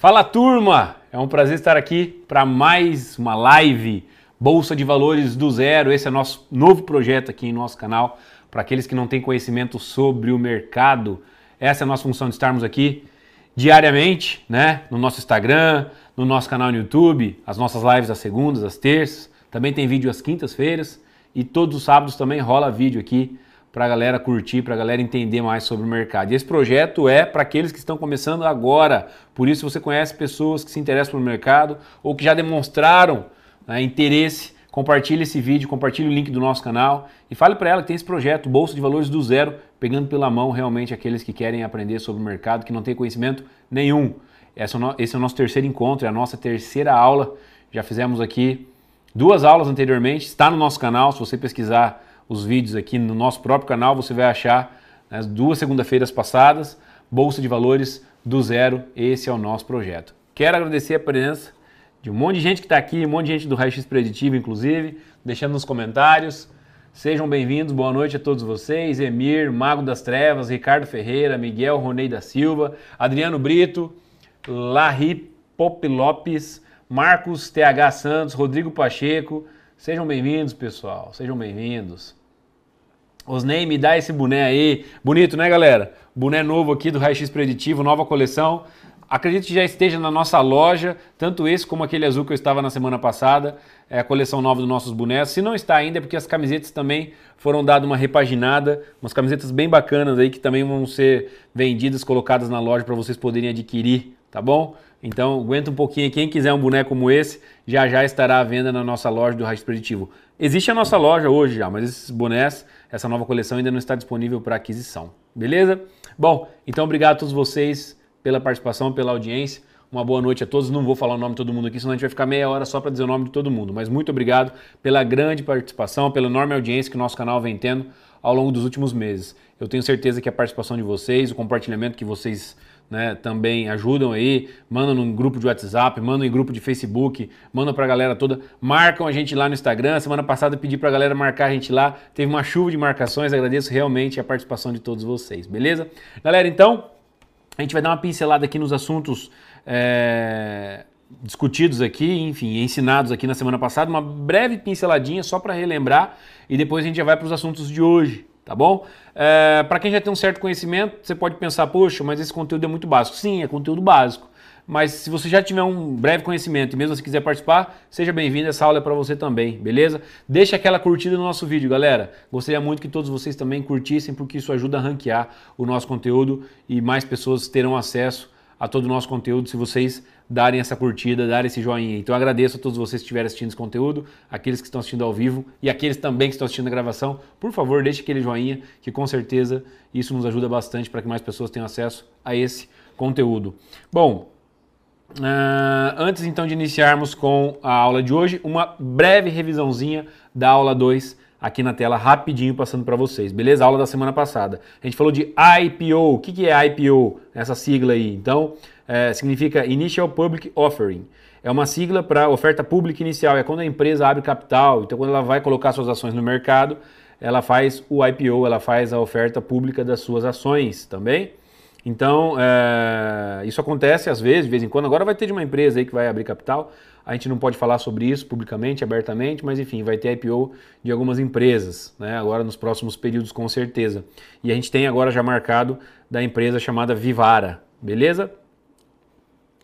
Fala turma, é um prazer estar aqui para mais uma live Bolsa de Valores do Zero. Esse é nosso novo projeto aqui em nosso canal para aqueles que não têm conhecimento sobre o mercado. Essa é a nossa função de estarmos aqui diariamente, né, no nosso Instagram, no nosso canal no YouTube, as nossas lives às segundas, às terças, também tem vídeo às quintas-feiras e todos os sábados também rola vídeo aqui para a galera curtir, para a galera entender mais sobre o mercado. E esse projeto é para aqueles que estão começando agora. Por isso, você conhece pessoas que se interessam pelo mercado ou que já demonstraram né, interesse, compartilhe esse vídeo, compartilhe o link do nosso canal e fale para ela que tem esse projeto Bolsa de Valores do Zero, pegando pela mão realmente aqueles que querem aprender sobre o mercado, que não têm conhecimento nenhum. É esse é o nosso terceiro encontro, é a nossa terceira aula. Já fizemos aqui duas aulas anteriormente, está no nosso canal, se você pesquisar os vídeos aqui no nosso próprio canal, você vai achar nas né, duas segunda-feiras passadas, Bolsa de Valores do Zero, esse é o nosso projeto. Quero agradecer a presença de um monte de gente que está aqui, um monte de gente do Raio X Preditivo, inclusive, deixando nos comentários. Sejam bem-vindos, boa noite a todos vocês. Emir, Mago das Trevas, Ricardo Ferreira, Miguel Ronei da Silva, Adriano Brito, Larry Pop Lopes, Marcos TH Santos, Rodrigo Pacheco. Sejam bem-vindos, pessoal. Sejam bem-vindos. Osney, me dá esse boné aí. Bonito, né, galera? Boné novo aqui do Raio-X Preditivo, nova coleção. Acredito que já esteja na nossa loja, tanto esse como aquele azul que eu estava na semana passada, é a coleção nova dos nossos bonés. Se não está ainda, é porque as camisetas também foram dadas uma repaginada, umas camisetas bem bacanas aí que também vão ser vendidas, colocadas na loja para vocês poderem adquirir, tá bom? Então aguenta um pouquinho, quem quiser um boné como esse, já já estará à venda na nossa loja do Raiz Preditivo. Existe a nossa loja hoje já, mas esses bonés essa nova coleção ainda não está disponível para aquisição. Beleza? Bom, então obrigado a todos vocês pela participação, pela audiência. Uma boa noite a todos. Não vou falar o nome de todo mundo aqui, senão a gente vai ficar meia hora só para dizer o nome de todo mundo. Mas muito obrigado pela grande participação, pela enorme audiência que o nosso canal vem tendo ao longo dos últimos meses. Eu tenho certeza que a participação de vocês, o compartilhamento que vocês né, também ajudam aí, mandam num grupo de WhatsApp, mandam em grupo de Facebook, mandam pra galera toda, marcam a gente lá no Instagram. Semana passada eu pedi pra galera marcar a gente lá, teve uma chuva de marcações, agradeço realmente a participação de todos vocês, beleza? Galera, então, a gente vai dar uma pincelada aqui nos assuntos é, discutidos aqui, enfim, ensinados aqui na semana passada, uma breve pinceladinha só para relembrar e depois a gente já vai para os assuntos de hoje, tá bom? É, eh, para quem já tem um certo conhecimento, você pode pensar, poxa, mas esse conteúdo é muito básico. Sim, é conteúdo básico. Mas se você já tiver um breve conhecimento e mesmo se assim quiser participar, seja bem-vindo, essa aula é para você também, beleza? Deixa aquela curtida no nosso vídeo, galera. Gostaria muito que todos vocês também curtissem, porque isso ajuda a ranquear o nosso conteúdo e mais pessoas terão acesso a todo o nosso conteúdo se vocês darem essa curtida, darem esse joinha. Então eu agradeço a todos vocês que estiverem assistindo esse conteúdo, aqueles que estão assistindo ao vivo e aqueles também que estão assistindo a gravação. Por favor, deixe aquele joinha, que com certeza isso nos ajuda bastante para que mais pessoas tenham acesso a esse conteúdo. Bom, Uh, antes então de iniciarmos com a aula de hoje, uma breve revisãozinha da aula 2 aqui na tela rapidinho passando para vocês, beleza? Aula da semana passada. A gente falou de IPO. O que é IPO? Essa sigla aí. Então, é, significa Initial Public Offering. É uma sigla para oferta pública inicial. É quando a empresa abre capital. Então, quando ela vai colocar suas ações no mercado, ela faz o IPO, ela faz a oferta pública das suas ações também. Tá então, é, isso acontece às vezes, de vez em quando. Agora vai ter de uma empresa aí que vai abrir capital a gente não pode falar sobre isso publicamente, abertamente, mas enfim, vai ter IPO de algumas empresas, né? Agora nos próximos períodos, com certeza. E a gente tem agora já marcado da empresa chamada Vivara, beleza?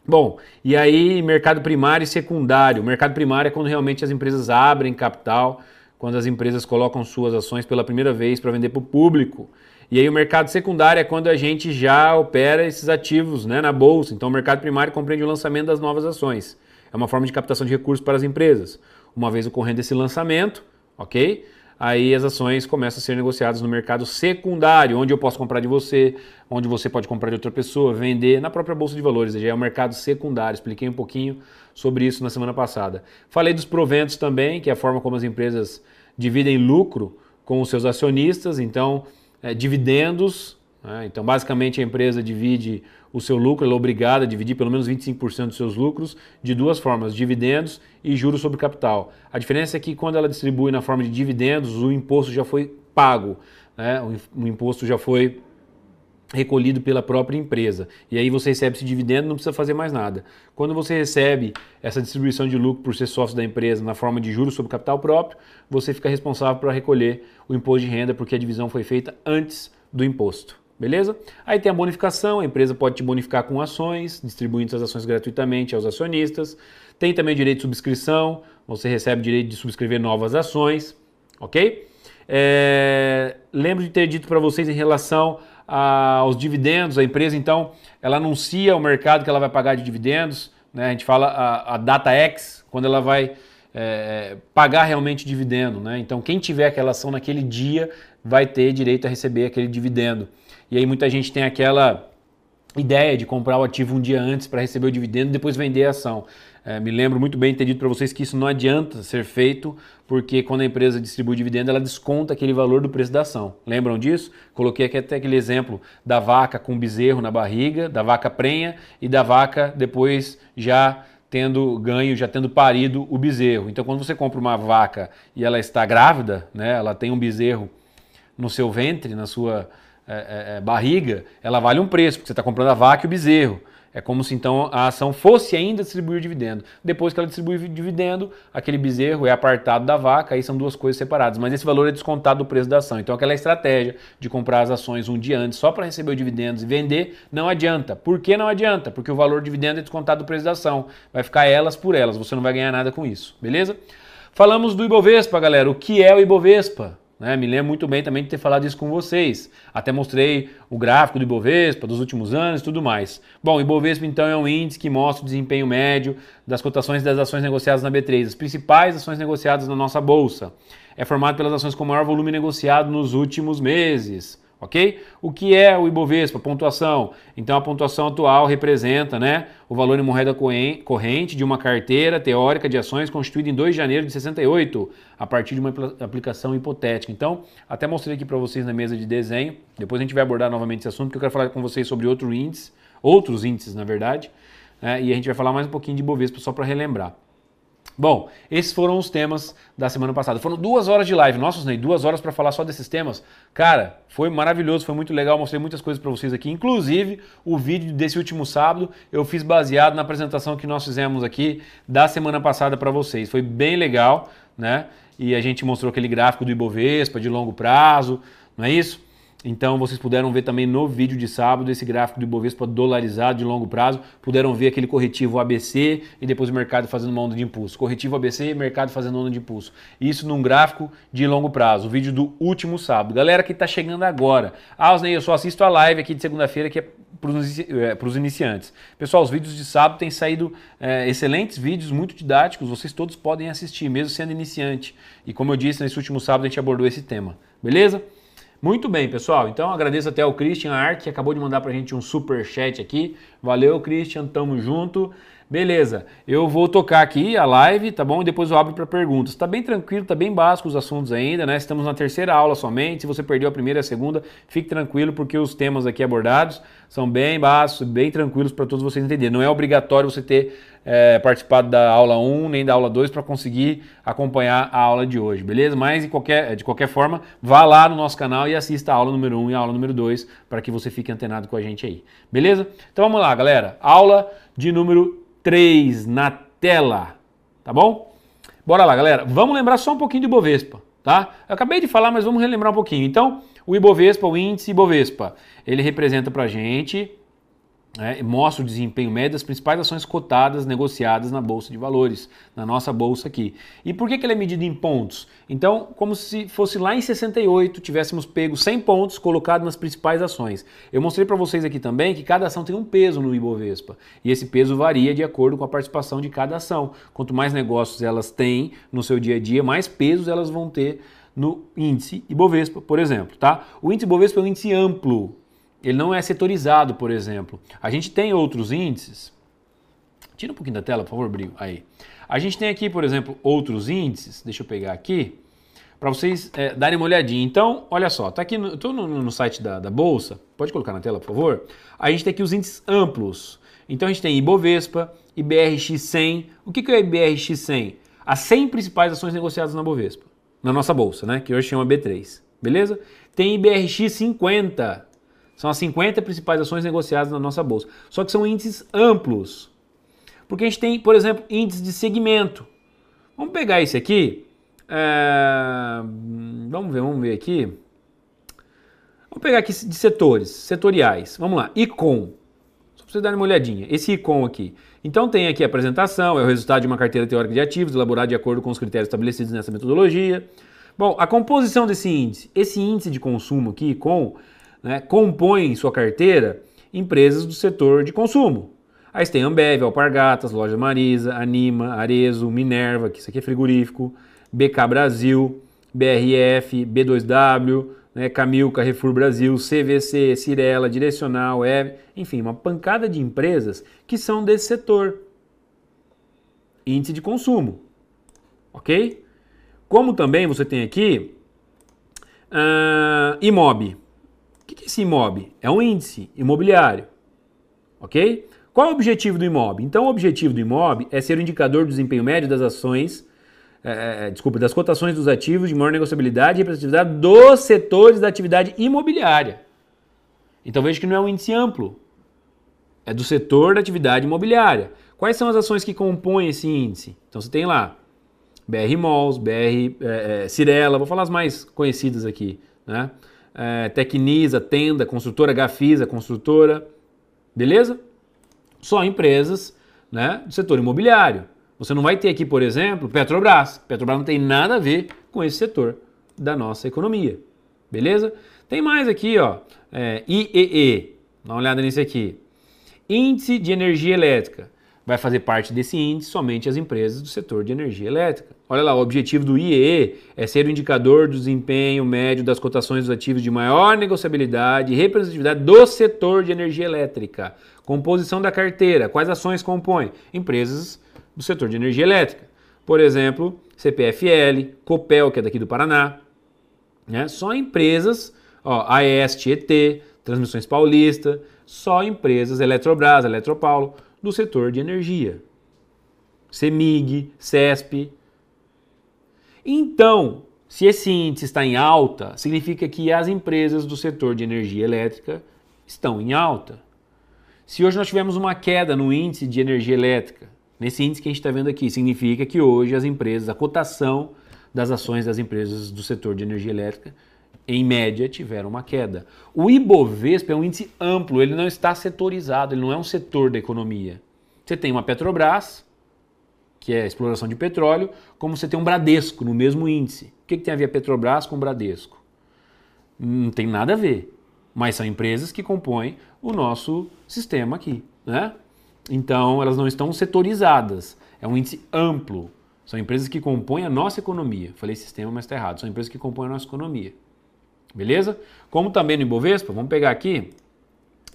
Bom, e aí mercado primário e secundário. O mercado primário é quando realmente as empresas abrem capital, quando as empresas colocam suas ações pela primeira vez para vender para o público. E aí o mercado secundário é quando a gente já opera esses ativos né, na bolsa. Então o mercado primário compreende o lançamento das novas ações. É uma forma de captação de recursos para as empresas. Uma vez ocorrendo esse lançamento, ok? Aí as ações começam a ser negociadas no mercado secundário, onde eu posso comprar de você, onde você pode comprar de outra pessoa, vender na própria bolsa de valores. Já é o mercado secundário. Expliquei um pouquinho sobre isso na semana passada. Falei dos proventos também, que é a forma como as empresas dividem lucro com os seus acionistas. Então, é, dividendos. Né? Então, basicamente a empresa divide o seu lucro, ela é obrigada a dividir pelo menos 25% dos seus lucros de duas formas, dividendos e juros sobre capital. A diferença é que quando ela distribui na forma de dividendos, o imposto já foi pago, né? o imposto já foi recolhido pela própria empresa. E aí você recebe esse dividendo, não precisa fazer mais nada. Quando você recebe essa distribuição de lucro por ser sócio da empresa na forma de juros sobre capital próprio, você fica responsável para recolher o imposto de renda porque a divisão foi feita antes do imposto beleza? Aí tem a bonificação, a empresa pode te bonificar com ações, distribuindo essas ações gratuitamente aos acionistas. Tem também o direito de subscrição, você recebe o direito de subscrever novas ações, ok? É... lembro de ter dito para vocês em relação a... aos dividendos, a empresa então ela anuncia ao mercado que ela vai pagar de dividendos, né? a gente fala a, a data X, quando ela vai é, pagar realmente dividendo. Né? Então, quem tiver aquela ação naquele dia vai ter direito a receber aquele dividendo. E aí muita gente tem aquela ideia de comprar o ativo um dia antes para receber o dividendo e depois vender a ação. É, me lembro muito bem ter dito para vocês que isso não adianta ser feito, porque quando a empresa distribui dividendo, ela desconta aquele valor do preço da ação. Lembram disso? Coloquei aqui até aquele exemplo da vaca com bezerro na barriga, da vaca prenha e da vaca depois já tendo ganho, já tendo parido o bezerro. Então, quando você compra uma vaca e ela está grávida, né, ela tem um bezerro no seu ventre, na sua é, é, é, barriga, ela vale um preço, porque você está comprando a vaca e o bezerro. É como se então a ação fosse ainda distribuir dividendo. Depois que ela distribui dividendo, aquele bezerro é apartado da vaca, aí são duas coisas separadas. Mas esse valor é descontado do preço da ação. Então aquela estratégia de comprar as ações um dia antes só para receber os dividendos e vender não adianta. Por que não adianta? Porque o valor do dividendo é descontado do preço da ação. Vai ficar elas por elas, você não vai ganhar nada com isso, beleza? Falamos do Ibovespa, galera. O que é o Ibovespa? Né? Me lembro muito bem também de ter falado isso com vocês. Até mostrei o gráfico do Ibovespa dos últimos anos e tudo mais. Bom, o Ibovespa então é um índice que mostra o desempenho médio das cotações das ações negociadas na B3, as principais ações negociadas na nossa bolsa. É formado pelas ações com maior volume negociado nos últimos meses ok? O que é o Ibovespa? Pontuação. Então a pontuação atual representa né, o valor em moeda corrente de uma carteira teórica de ações constituída em 2 de janeiro de 68, a partir de uma aplicação hipotética. Então, até mostrei aqui para vocês na mesa de desenho, depois a gente vai abordar novamente esse assunto, porque eu quero falar com vocês sobre outro índice, outros índices, na verdade, né, e a gente vai falar mais um pouquinho de Ibovespa só para relembrar. Bom, esses foram os temas da semana passada. Foram duas horas de live. Nossa, Ney, duas horas para falar só desses temas. Cara, foi maravilhoso, foi muito legal. Mostrei muitas coisas para vocês aqui. Inclusive, o vídeo desse último sábado eu fiz baseado na apresentação que nós fizemos aqui da semana passada para vocês. Foi bem legal, né? E a gente mostrou aquele gráfico do Ibovespa de longo prazo, não é isso? Então vocês puderam ver também no vídeo de sábado esse gráfico do Ibovespa dolarizado de longo prazo, puderam ver aquele corretivo ABC e depois o mercado fazendo uma onda de impulso. Corretivo ABC, mercado fazendo onda de impulso. Isso num gráfico de longo prazo, o vídeo do último sábado. Galera que está chegando agora, ah, Osney, eu só assisto a live aqui de segunda-feira que é para os é, iniciantes. Pessoal, os vídeos de sábado têm saído é, excelentes vídeos, muito didáticos, vocês todos podem assistir, mesmo sendo iniciante. E como eu disse, nesse último sábado a gente abordou esse tema, beleza? Muito bem, pessoal. Então agradeço até o Christian Ark, que acabou de mandar para a gente um super chat aqui. Valeu, Christian, tamo junto. Beleza, eu vou tocar aqui a live, tá bom? E depois eu abro para perguntas. Tá bem tranquilo, tá bem básico os assuntos ainda, né? Estamos na terceira aula somente. Se você perdeu a primeira e a segunda, fique tranquilo porque os temas aqui abordados são bem básicos, bem tranquilos para todos vocês entenderem. Não é obrigatório você ter é, participado da aula 1 nem da aula 2 para conseguir acompanhar a aula de hoje, beleza? Mas qualquer, é, de qualquer forma, vá lá no nosso canal e assista a aula número 1 e a aula número 2 para que você fique antenado com a gente aí, beleza? Então vamos lá, galera. Aula de número 3 na tela, tá bom? Bora lá, galera. Vamos lembrar só um pouquinho de IBOVESPA, tá? Eu acabei de falar, mas vamos relembrar um pouquinho. Então, o Ibovespa, o índice Ibovespa, ele representa pra gente né, mostra o desempenho médio das principais ações cotadas negociadas na Bolsa de Valores, na nossa bolsa aqui. E por que, que ele é medido em pontos? Então, como se fosse lá em 68, tivéssemos pego 100 pontos colocado nas principais ações. Eu mostrei para vocês aqui também que cada ação tem um peso no Ibovespa, e esse peso varia de acordo com a participação de cada ação. Quanto mais negócios elas têm no seu dia a dia, mais pesos elas vão ter no índice Ibovespa, por exemplo, tá? O índice Ibovespa é um índice amplo, ele não é setorizado, por exemplo. A gente tem outros índices. Tira um pouquinho da tela, por favor, Brio. Aí. A gente tem aqui, por exemplo, outros índices. Deixa eu pegar aqui para vocês é, darem uma olhadinha. Então, olha só, tá aqui no, tô no, no site da, da, Bolsa, pode colocar na tela, por favor. A gente tem aqui os índices amplos. Então a gente tem Ibovespa, IBRX100. O que, que é o IBRX100? As 100 principais ações negociadas na Bovespa, na nossa bolsa, né? Que hoje chama B3, beleza? Tem IBRX50, são as 50 principais ações negociadas na nossa bolsa. Só que são índices amplos. Porque a gente tem, por exemplo, índice de segmento. Vamos pegar esse aqui. É... Vamos ver, vamos ver aqui. Vamos pegar aqui de setores, setoriais. Vamos lá, ICOM. Só para vocês darem uma olhadinha. Esse ICOM aqui. Então tem aqui a apresentação, é o resultado de uma carteira teórica de ativos, elaborada de acordo com os critérios estabelecidos nessa metodologia. Bom, a composição desse índice. Esse índice de consumo aqui, ICOM, né, compõem sua carteira empresas do setor de consumo. Aí tem Ambev, Alpargatas, Loja Marisa, Anima, Arezo, Minerva, que isso aqui é frigorífico, BK Brasil, BRF, B2W, né, Camil, Carrefour Brasil, CVC, Cirela, Direcional, Eve, enfim, uma pancada de empresas que são desse setor. Índice de consumo, ok? Como também você tem aqui uh, Imob, o que é esse IMOB? É um índice imobiliário, ok? Qual é o objetivo do IMOB? Então, o objetivo do IMOB é ser o indicador do desempenho médio das ações, é, é, é, desculpa, das cotações dos ativos de maior negociabilidade e representatividade dos setores da atividade imobiliária. Então, veja que não é um índice amplo, é do setor da atividade imobiliária. Quais são as ações que compõem esse índice? Então, você tem lá BR Malls, BR é, é, Cirela, vou falar as mais conhecidas aqui, né? é, Tecnisa, Tenda, Construtora Gafisa, Construtora, beleza? Só empresas né, do setor imobiliário. Você não vai ter aqui, por exemplo, Petrobras. Petrobras não tem nada a ver com esse setor da nossa economia, beleza? Tem mais aqui, ó, é, IEE, dá uma olhada nesse aqui. Índice de Energia Elétrica. Vai fazer parte desse índice somente as empresas do setor de energia elétrica. Olha lá, o objetivo do IEE é ser o indicador do desempenho médio das cotações dos ativos de maior negociabilidade e representatividade do setor de energia elétrica. Composição da carteira, quais ações compõem? Empresas do setor de energia elétrica. Por exemplo, CPFL, Copel, que é daqui do Paraná. Né? Só empresas, ó, AES, Tietê, Transmissões Paulista, só empresas Eletrobras, Eletropaulo, do setor de energia. CEMIG, CESP. Então, se esse índice está em alta, significa que as empresas do setor de energia elétrica estão em alta. Se hoje nós tivemos uma queda no índice de energia elétrica, nesse índice que a gente está vendo aqui, significa que hoje as empresas, a cotação das ações das empresas do setor de energia elétrica em média, tiveram uma queda. O Ibovespa é um índice amplo, ele não está setorizado, ele não é um setor da economia. Você tem uma Petrobras, que é exploração de petróleo, como você tem um Bradesco no mesmo índice. O que, que tem a ver a Petrobras com o Bradesco? Não tem nada a ver, mas são empresas que compõem o nosso sistema aqui. Né? Então, elas não estão setorizadas, é um índice amplo. São empresas que compõem a nossa economia. Falei sistema, mas está errado. São empresas que compõem a nossa economia beleza? Como também no Ibovespa, vamos pegar aqui,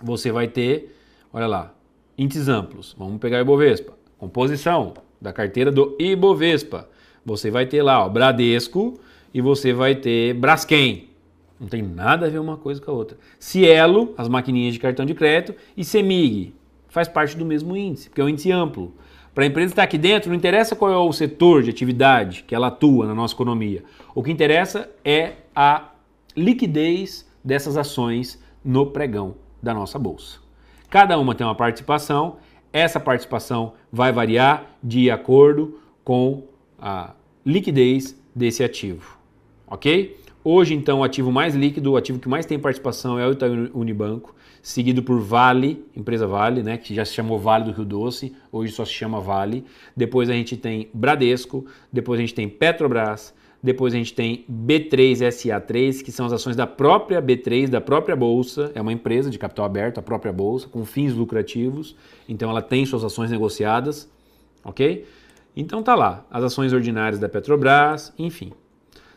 você vai ter, olha lá, índices amplos, vamos pegar o Ibovespa, composição da carteira do Ibovespa, você vai ter lá, ó, Bradesco e você vai ter Braskem, não tem nada a ver uma coisa com a outra. Cielo, as maquininhas de cartão de crédito, e Semig, faz parte do mesmo índice, porque é um índice amplo. Para a empresa estar tá aqui dentro, não interessa qual é o setor de atividade que ela atua na nossa economia. O que interessa é a liquidez dessas ações no pregão da nossa bolsa. Cada uma tem uma participação, essa participação vai variar de acordo com a liquidez desse ativo, ok? Hoje, então, o ativo mais líquido, o ativo que mais tem participação é o Itaú Unibanco, seguido por Vale, empresa Vale, né, que já se chamou Vale do Rio Doce, hoje só se chama Vale. Depois a gente tem Bradesco, depois a gente tem Petrobras, depois a gente tem B3SA3, que são as ações da própria B3, da própria bolsa. É uma empresa de capital aberto, a própria bolsa, com fins lucrativos. Então ela tem suas ações negociadas, ok? Então tá lá, as ações ordinárias da Petrobras, enfim.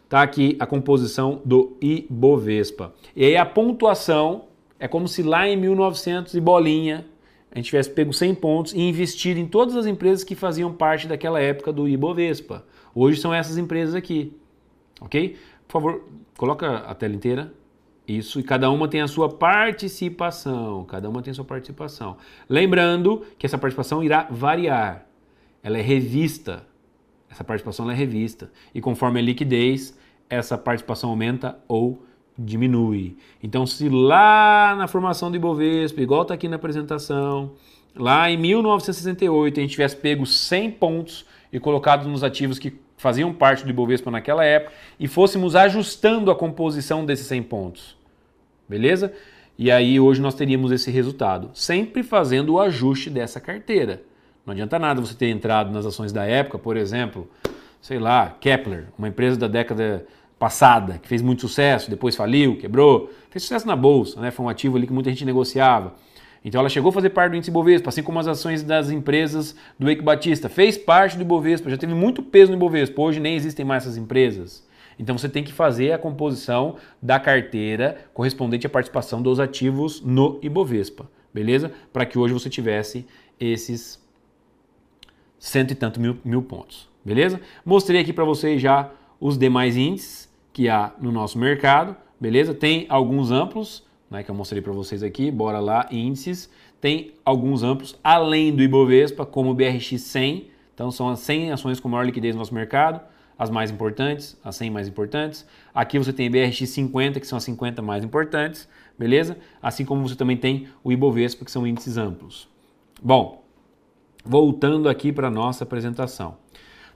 Tá aqui a composição do Ibovespa. E aí a pontuação é como se lá em 1900 e bolinha a gente tivesse pego 100 pontos e investido em todas as empresas que faziam parte daquela época do Ibovespa. Hoje são essas empresas aqui, ok? Por favor, coloca a tela inteira. Isso, e cada uma tem a sua participação, cada uma tem a sua participação. Lembrando que essa participação irá variar, ela é revista, essa participação é revista, e conforme a liquidez, essa participação aumenta ou diminui. Então, se lá na formação do Ibovespa, igual está aqui na apresentação, lá em 1968 a gente tivesse pego 100 pontos e colocados nos ativos que faziam parte do Ibovespa naquela época e fôssemos ajustando a composição desses 100 pontos. Beleza? E aí hoje nós teríamos esse resultado, sempre fazendo o ajuste dessa carteira. Não adianta nada você ter entrado nas ações da época, por exemplo, sei lá, Kepler, uma empresa da década passada, que fez muito sucesso, depois faliu, quebrou, fez sucesso na bolsa, né? Foi um ativo ali que muita gente negociava. Então ela chegou a fazer parte do índice Bovespa, assim como as ações das empresas do Eike Batista. Fez parte do Bovespa, já teve muito peso no Bovespa. Hoje nem existem mais essas empresas. Então você tem que fazer a composição da carteira correspondente à participação dos ativos no Ibovespa, beleza? Para que hoje você tivesse esses cento e tanto mil, mil pontos, beleza? Mostrei aqui para vocês já os demais índices que há no nosso mercado, beleza? Tem alguns amplos, né, que eu mostrei para vocês aqui, bora lá, índices, tem alguns amplos, além do Ibovespa, como o BRX100, então são as 100 ações com maior liquidez no nosso mercado, as mais importantes, as 100 mais importantes. Aqui você tem o BRX50, que são as 50 mais importantes, beleza? Assim como você também tem o Ibovespa, que são índices amplos. Bom, voltando aqui para a nossa apresentação.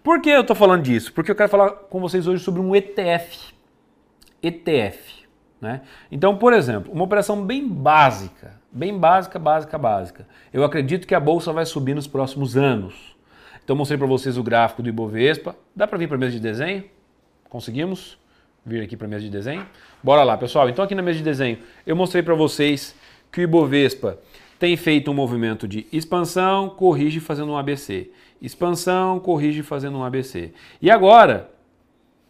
Por que eu estou falando disso? Porque eu quero falar com vocês hoje sobre um ETF. ETF. Né? Então, por exemplo, uma operação bem básica, bem básica, básica, básica. Eu acredito que a bolsa vai subir nos próximos anos. Então, mostrei para vocês o gráfico do Ibovespa. Dá para vir para a mesa de desenho? Conseguimos vir aqui para a mesa de desenho? Bora lá, pessoal. Então, aqui na mesa de desenho, eu mostrei para vocês que o Ibovespa tem feito um movimento de expansão, corrige fazendo um ABC. Expansão, corrige fazendo um ABC. E agora,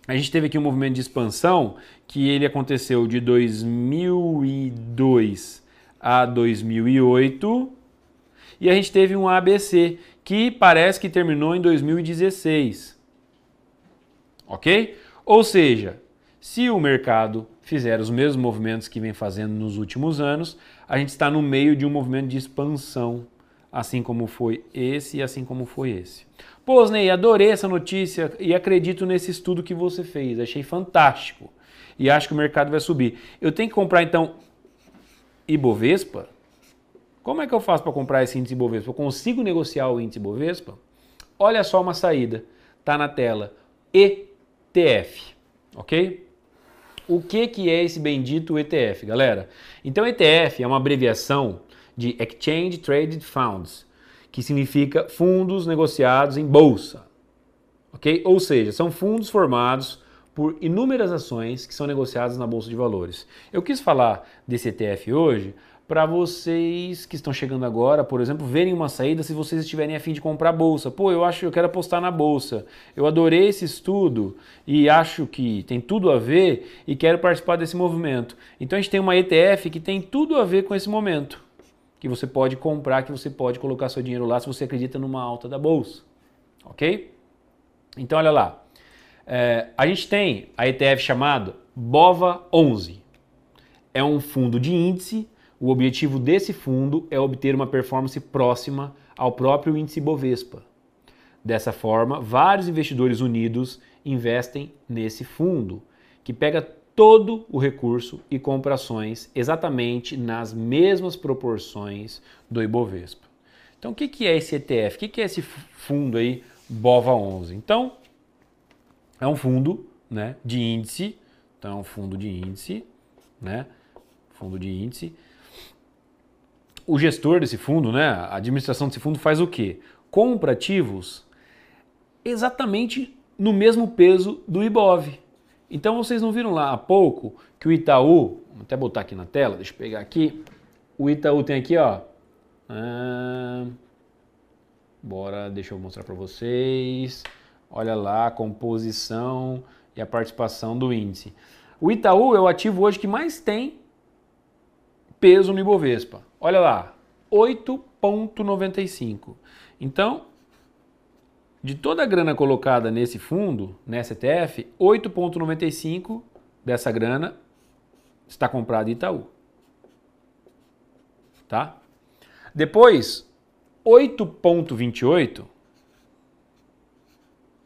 a gente teve aqui um movimento de expansão que ele aconteceu de 2002 a 2008 e a gente teve um ABC que parece que terminou em 2016. Ok? Ou seja, se o mercado fizer os mesmos movimentos que vem fazendo nos últimos anos, a gente está no meio de um movimento de expansão, assim como foi esse e assim como foi esse. Pô, Ney, adorei essa notícia e acredito nesse estudo que você fez. Achei fantástico. E acho que o mercado vai subir. Eu tenho que comprar então Ibovespa? Como é que eu faço para comprar esse índice Ibovespa? Eu consigo negociar o índice Ibovespa? Olha só uma saída. Tá na tela. ETF, OK? O que que é esse bendito ETF, galera? Então ETF é uma abreviação de Exchange Traded Funds que significa fundos negociados em bolsa. OK? Ou seja, são fundos formados por inúmeras ações que são negociadas na bolsa de valores. Eu quis falar desse ETF hoje para vocês que estão chegando agora, por exemplo, verem uma saída se vocês estiverem a fim de comprar bolsa. Pô, eu acho que eu quero apostar na bolsa. Eu adorei esse estudo e acho que tem tudo a ver e quero participar desse movimento. Então a gente tem uma ETF que tem tudo a ver com esse momento que você pode comprar, que você pode colocar seu dinheiro lá se você acredita numa alta da bolsa. Ok? Então, olha lá. É, a gente tem a ETF chamado BOVA11. É um fundo de índice. O objetivo desse fundo é obter uma performance próxima ao próprio índice Bovespa. Dessa forma, vários investidores unidos investem nesse fundo, que pega todo o recurso e compra ações exatamente nas mesmas proporções do Ibovespa. Então, o que é esse ETF? O que é esse é fundo aí, BOVA11? Então, é um fundo né, de índice, então é um fundo de índice, né, fundo de índice. O gestor desse fundo, né, a administração desse fundo faz o quê? Compra ativos exatamente no mesmo peso do IBOV. Então vocês não viram lá há pouco que o Itaú, vou até botar aqui na tela, deixa eu pegar aqui. O Itaú tem aqui, ó. Ah, bora, deixa eu mostrar para vocês. Olha lá a composição e a participação do índice. O Itaú é o ativo hoje que mais tem peso no Ibovespa. Olha lá, 8,95. Então, de toda a grana colocada nesse fundo, nessa ETF, 8,95% dessa grana está comprada em Itaú. Tá? Depois, 8,28%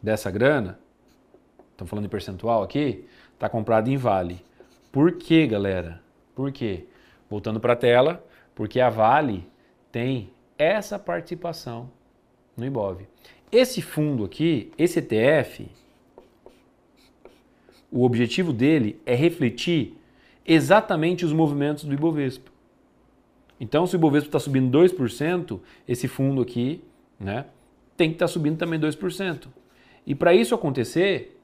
dessa grana, estamos falando de percentual aqui, está comprada em Vale. Por quê, galera? Por quê? Voltando para a tela, porque a Vale tem essa participação no Ibov. Esse fundo aqui, esse ETF, o objetivo dele é refletir exatamente os movimentos do Ibovespa. Então, se o Ibovespa está subindo 2%, esse fundo aqui né, tem que estar tá subindo também 2%. E para isso acontecer,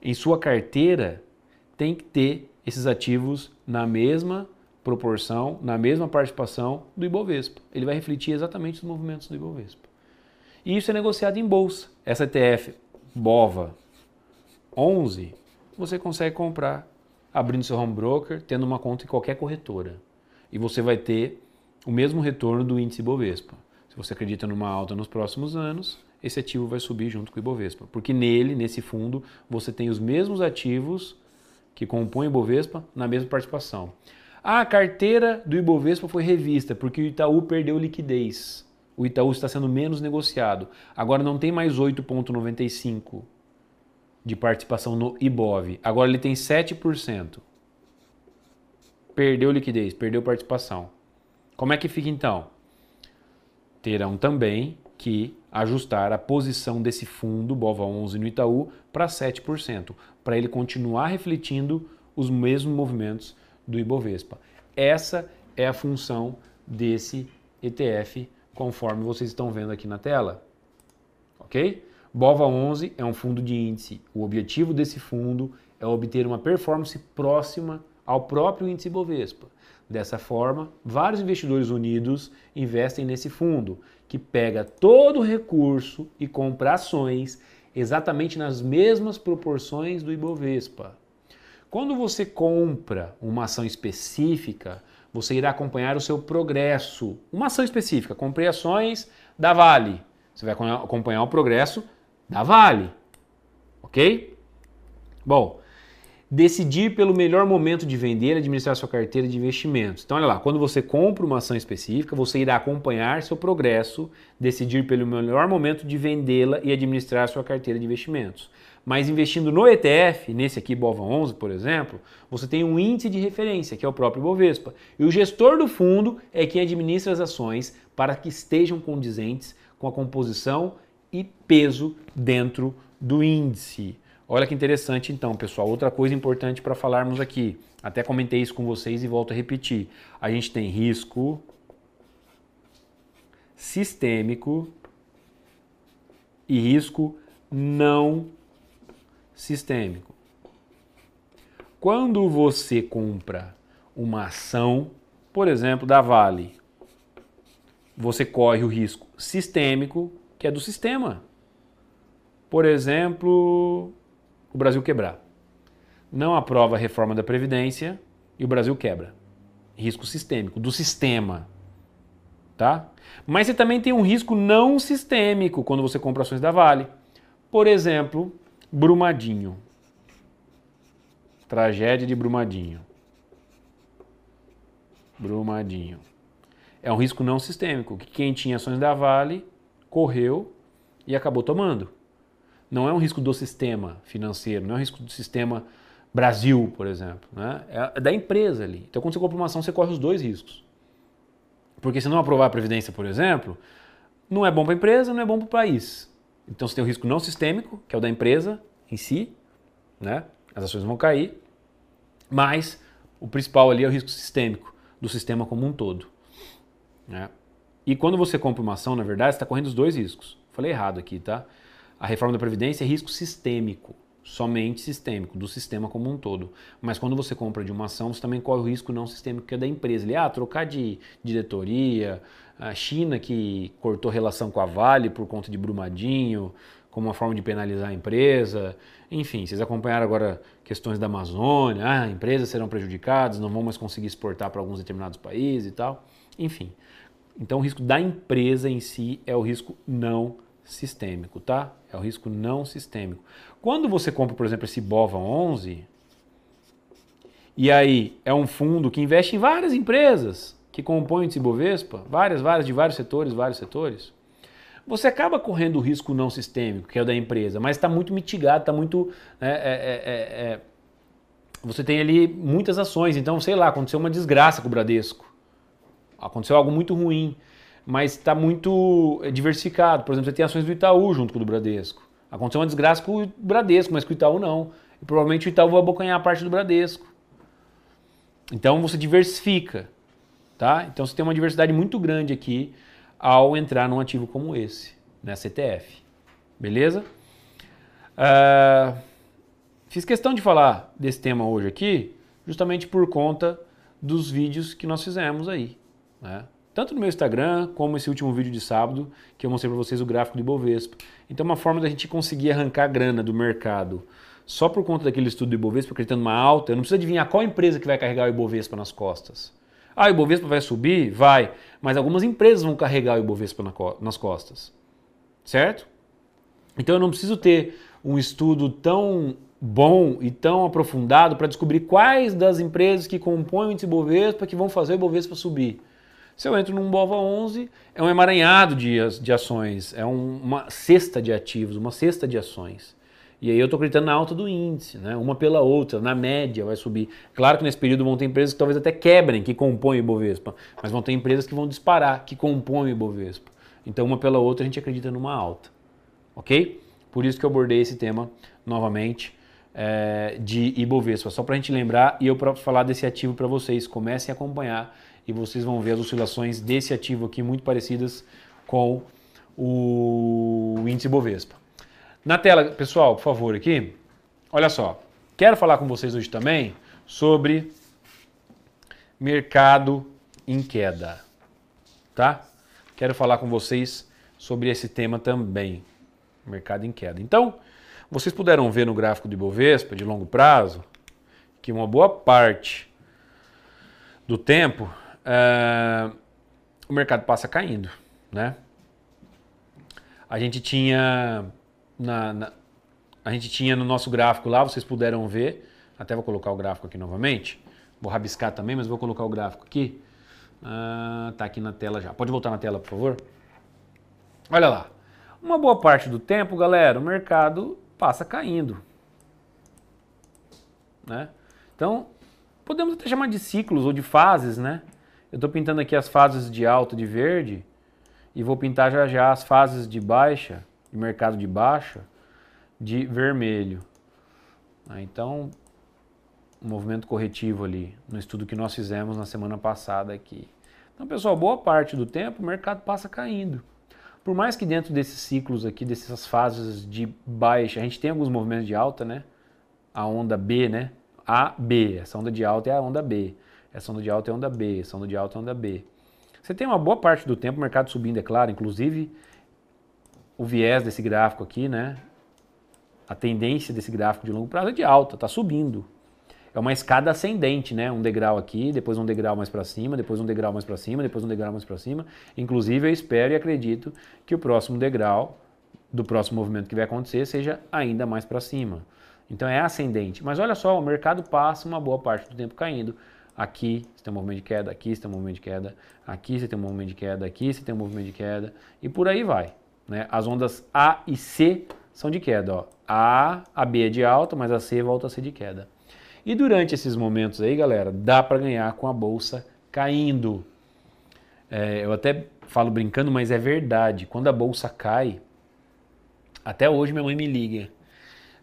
em sua carteira tem que ter esses ativos na mesma proporção, na mesma participação do Ibovespa. Ele vai refletir exatamente os movimentos do Ibovespa. E isso é negociado em bolsa. Essa ETF BOVA 11, você consegue comprar abrindo seu home broker, tendo uma conta em qualquer corretora. E você vai ter o mesmo retorno do índice Bovespa. Se você acredita numa alta nos próximos anos, esse ativo vai subir junto com o Ibovespa, porque nele, nesse fundo, você tem os mesmos ativos que compõem o Ibovespa na mesma participação. A carteira do Ibovespa foi revista porque o Itaú perdeu liquidez o Itaú está sendo menos negociado. Agora não tem mais 8,95% de participação no IBOV. Agora ele tem 7%. Perdeu liquidez, perdeu participação. Como é que fica então? Terão também que ajustar a posição desse fundo Bova 11 no Itaú para 7%, para ele continuar refletindo os mesmos movimentos do Ibovespa. Essa é a função desse ETF conforme vocês estão vendo aqui na tela. Ok? BOVA 11 é um fundo de índice. O objetivo desse fundo é obter uma performance próxima ao próprio índice Bovespa. Dessa forma, vários investidores unidos investem nesse fundo, que pega todo o recurso e compra ações exatamente nas mesmas proporções do Ibovespa. Quando você compra uma ação específica, você irá acompanhar o seu progresso. Uma ação específica, comprei ações da Vale. Você vai acompanhar o progresso da Vale. Ok? Bom, decidir pelo melhor momento de vender e administrar sua carteira de investimentos. Então, olha lá, quando você compra uma ação específica, você irá acompanhar seu progresso, decidir pelo melhor momento de vendê-la e administrar sua carteira de investimentos. Mas investindo no ETF, nesse aqui Bova 11, por exemplo, você tem um índice de referência, que é o próprio Bovespa. E o gestor do fundo é quem administra as ações para que estejam condizentes com a composição e peso dentro do índice. Olha que interessante então, pessoal. Outra coisa importante para falarmos aqui, até comentei isso com vocês e volto a repetir. A gente tem risco sistêmico e risco não sistêmico sistêmico. Quando você compra uma ação, por exemplo, da Vale, você corre o risco sistêmico, que é do sistema. Por exemplo, o Brasil quebrar. Não aprova a reforma da Previdência e o Brasil quebra. Risco sistêmico, do sistema. Tá? Mas você também tem um risco não sistêmico quando você compra ações da Vale. Por exemplo, Brumadinho. Tragédia de Brumadinho. Brumadinho. É um risco não sistêmico que quem tinha ações da Vale correu e acabou tomando. Não é um risco do sistema financeiro, não é um risco do sistema Brasil, por exemplo. Né? É, é da empresa ali. Então, quando você compra uma ação, você corre os dois riscos. Porque se não aprovar a Previdência, por exemplo, não é bom para a empresa, não é bom para o país. Então você tem o risco não sistêmico, que é o da empresa em si, né? As ações vão cair, mas o principal ali é o risco sistêmico do sistema como um todo, né? E quando você compra uma ação, na verdade, você está correndo os dois riscos. Falei errado aqui, tá? A reforma da Previdência é risco sistêmico, somente sistêmico, do sistema como um todo. Mas quando você compra de uma ação, você também corre o risco não sistêmico, que é da empresa. Ele, ah, trocar de diretoria, a China que cortou relação com a Vale por conta de Brumadinho, como uma forma de penalizar a empresa. Enfim, vocês acompanharam agora questões da Amazônia, ah, empresas serão prejudicadas, não vão mais conseguir exportar para alguns determinados países e tal. Enfim. Então o risco da empresa em si é o risco não sistêmico, tá? É o risco não sistêmico. Quando você compra, por exemplo, esse Bova 11, e aí é um fundo que investe em várias empresas, que compõem o Bovespa, várias, várias, de vários setores, vários setores, você acaba correndo o risco não sistêmico, que é o da empresa, mas está muito mitigado, está muito. É, é, é, você tem ali muitas ações, então, sei lá, aconteceu uma desgraça com o Bradesco, aconteceu algo muito ruim, mas está muito diversificado. Por exemplo, você tem ações do Itaú junto com o do Bradesco. Aconteceu uma desgraça com o Bradesco, mas com o Itaú não. E provavelmente o Itaú vai abocanhar a parte do Bradesco. Então você diversifica. Tá? Então você tem uma diversidade muito grande aqui ao entrar num ativo como esse, né, CTF. Beleza? Uh, fiz questão de falar desse tema hoje aqui, justamente por conta dos vídeos que nós fizemos aí. Né? Tanto no meu Instagram, como esse último vídeo de sábado, que eu mostrei para vocês o gráfico do Ibovespa. Então, é uma forma da gente conseguir arrancar grana do mercado só por conta daquele estudo do Ibovespa, acreditando tá numa alta, eu não preciso adivinhar qual empresa que vai carregar o Ibovespa nas costas. Ah, o Ibovespa vai subir? Vai. Mas algumas empresas vão carregar o Ibovespa nas costas. Certo? Então eu não preciso ter um estudo tão bom e tão aprofundado para descobrir quais das empresas que compõem o Ibovespa que vão fazer o Ibovespa subir. Se eu entro num Bova 11, é um emaranhado de, de ações, é um, uma cesta de ativos, uma cesta de ações. E aí eu estou acreditando na alta do índice, né? uma pela outra, na média vai subir. Claro que nesse período vão ter empresas que talvez até quebrem, que compõem o Bovespa, mas vão ter empresas que vão disparar, que compõem o Bovespa. Então, uma pela outra, a gente acredita numa alta. Ok? Por isso que eu abordei esse tema novamente é, de Ibovespa. Só para a gente lembrar e eu para falar desse ativo para vocês. Comecem a acompanhar e vocês vão ver as oscilações desse ativo aqui muito parecidas com o índice Bovespa. Na tela, pessoal, por favor, aqui. Olha só. Quero falar com vocês hoje também sobre mercado em queda. Tá? Quero falar com vocês sobre esse tema também. Mercado em queda. Então, vocês puderam ver no gráfico do Ibovespa de longo prazo que uma boa parte do tempo eh, o mercado passa caindo, né? A gente tinha na, na, a gente tinha no nosso gráfico lá, vocês puderam ver. Até vou colocar o gráfico aqui novamente. Vou rabiscar também, mas vou colocar o gráfico aqui. Está ah, tá aqui na tela já. Pode voltar na tela, por favor? Olha lá. Uma boa parte do tempo, galera, o mercado passa caindo. Né? Então, podemos até chamar de ciclos ou de fases, né? Eu estou pintando aqui as fases de alto de verde e vou pintar já já as fases de baixa de mercado de baixa de vermelho. Ah, então, um movimento corretivo ali no estudo que nós fizemos na semana passada aqui. Então, pessoal, boa parte do tempo o mercado passa caindo. Por mais que dentro desses ciclos aqui, dessas fases de baixa, a gente tem alguns movimentos de alta, né? A onda B, né? A, B. Essa onda de alta é a onda B. Essa onda de alta é a onda B. Essa onda de alta é a onda B. Você tem uma boa parte do tempo o mercado subindo, é claro. Inclusive, o viés desse gráfico aqui, né? A tendência desse gráfico de longo prazo é de alta, está subindo. É uma escada ascendente, né? Um degrau aqui, depois um degrau mais para cima, depois um degrau mais para cima, depois um degrau mais para cima. Inclusive, eu espero e acredito que o próximo degrau do próximo movimento que vai acontecer seja ainda mais para cima. Então é ascendente. Mas olha só, o mercado passa uma boa parte do tempo caindo. Aqui você tem um movimento de queda, aqui você tem um movimento de queda, aqui você tem um movimento de queda, aqui você tem um movimento de queda e por aí vai. Né? As ondas A e C são de queda. Ó. A, a B é de alta, mas a C volta a ser de queda. E durante esses momentos aí, galera, dá para ganhar com a bolsa caindo. É, eu até falo brincando, mas é verdade. Quando a bolsa cai, até hoje minha mãe me liga.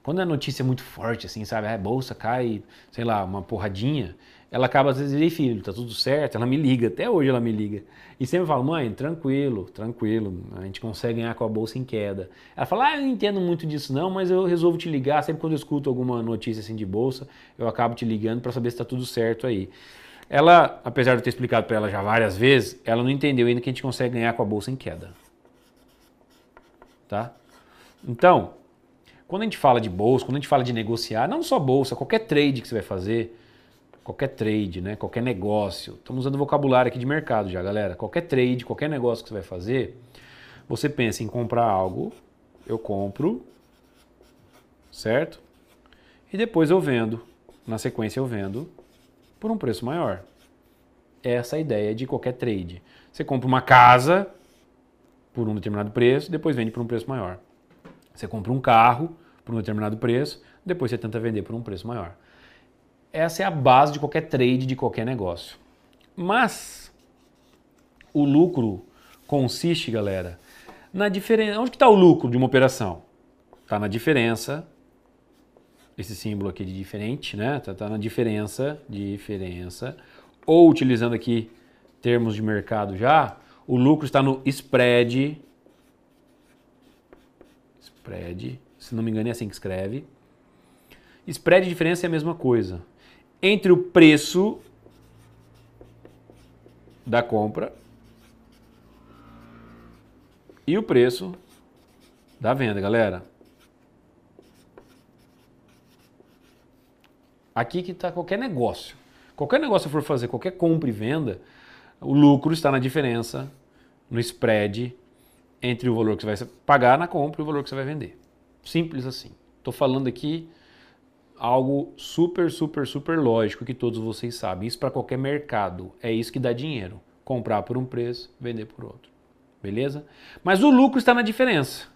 Quando a é notícia é muito forte, assim, sabe? A ah, bolsa cai, sei lá, uma porradinha ela acaba às vezes, dizendo filho, tá tudo certo, ela me liga, até hoje ela me liga. E sempre fala, mãe, tranquilo, tranquilo, a gente consegue ganhar com a bolsa em queda. Ela fala, ah, eu não entendo muito disso não, mas eu resolvo te ligar, sempre quando eu escuto alguma notícia assim de bolsa, eu acabo te ligando para saber se está tudo certo aí. Ela, apesar de eu ter explicado para ela já várias vezes, ela não entendeu ainda que a gente consegue ganhar com a bolsa em queda. Tá? Então, quando a gente fala de bolsa, quando a gente fala de negociar, não só bolsa, qualquer trade que você vai fazer, qualquer trade, né? qualquer negócio. Estamos usando vocabulário aqui de mercado já, galera. Qualquer trade, qualquer negócio que você vai fazer, você pensa em comprar algo, eu compro, certo? E depois eu vendo, na sequência eu vendo por um preço maior. É essa é a ideia de qualquer trade. Você compra uma casa por um determinado preço, depois vende por um preço maior. Você compra um carro por um determinado preço, depois você tenta vender por um preço maior. Essa é a base de qualquer trade, de qualquer negócio. Mas o lucro consiste, galera, na diferença. Onde está o lucro de uma operação? Está na diferença. Esse símbolo aqui de diferente, né? Está tá na diferença, diferença. Ou utilizando aqui termos de mercado já, o lucro está no spread. Spread, se não me engano é assim que escreve. Spread e diferença é a mesma coisa entre o preço da compra e o preço da venda, galera. Aqui que está qualquer negócio. Qualquer negócio que for fazer, qualquer compra e venda, o lucro está na diferença, no spread, entre o valor que você vai pagar na compra e o valor que você vai vender. Simples assim. Estou falando aqui algo super, super, super lógico que todos vocês sabem. Isso para qualquer mercado. É isso que dá dinheiro. Comprar por um preço, vender por outro. Beleza? Mas o lucro está na diferença.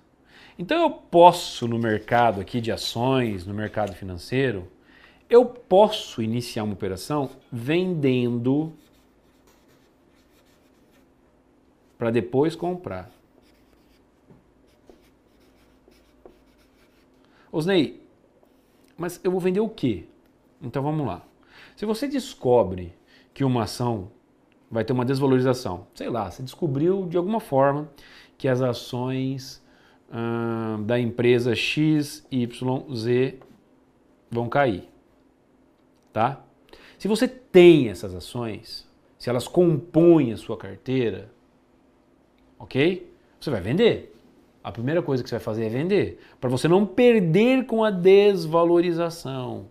Então eu posso, no mercado aqui de ações, no mercado financeiro, eu posso iniciar uma operação vendendo para depois comprar. Osney, mas eu vou vender o quê? Então vamos lá. Se você descobre que uma ação vai ter uma desvalorização, sei lá, você descobriu de alguma forma que as ações hum, da empresa X, Y, Z vão cair, tá? Se você tem essas ações, se elas compõem a sua carteira, ok? Você vai vender a primeira coisa que você vai fazer é vender, para você não perder com a desvalorização.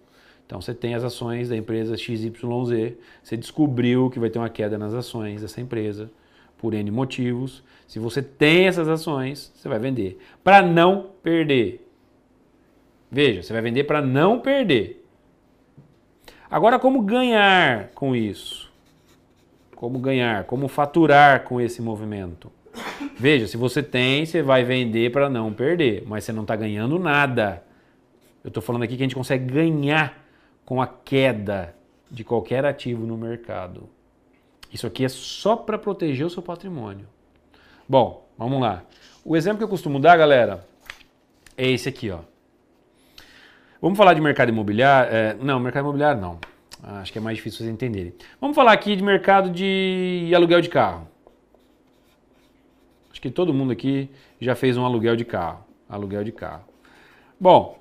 Então você tem as ações da empresa XYZ, você descobriu que vai ter uma queda nas ações dessa empresa por N motivos. Se você tem essas ações, você vai vender para não perder. Veja, você vai vender para não perder. Agora, como ganhar com isso? Como ganhar? Como faturar com esse movimento? Veja, se você tem, você vai vender para não perder, mas você não está ganhando nada. Eu estou falando aqui que a gente consegue ganhar com a queda de qualquer ativo no mercado. Isso aqui é só para proteger o seu patrimônio. Bom, vamos lá. O exemplo que eu costumo dar, galera, é esse aqui, ó. Vamos falar de mercado imobiliário? É, não, mercado imobiliário não. Acho que é mais difícil vocês entenderem. Vamos falar aqui de mercado de aluguel de carro que todo mundo aqui já fez um aluguel de carro. Aluguel de carro. Bom,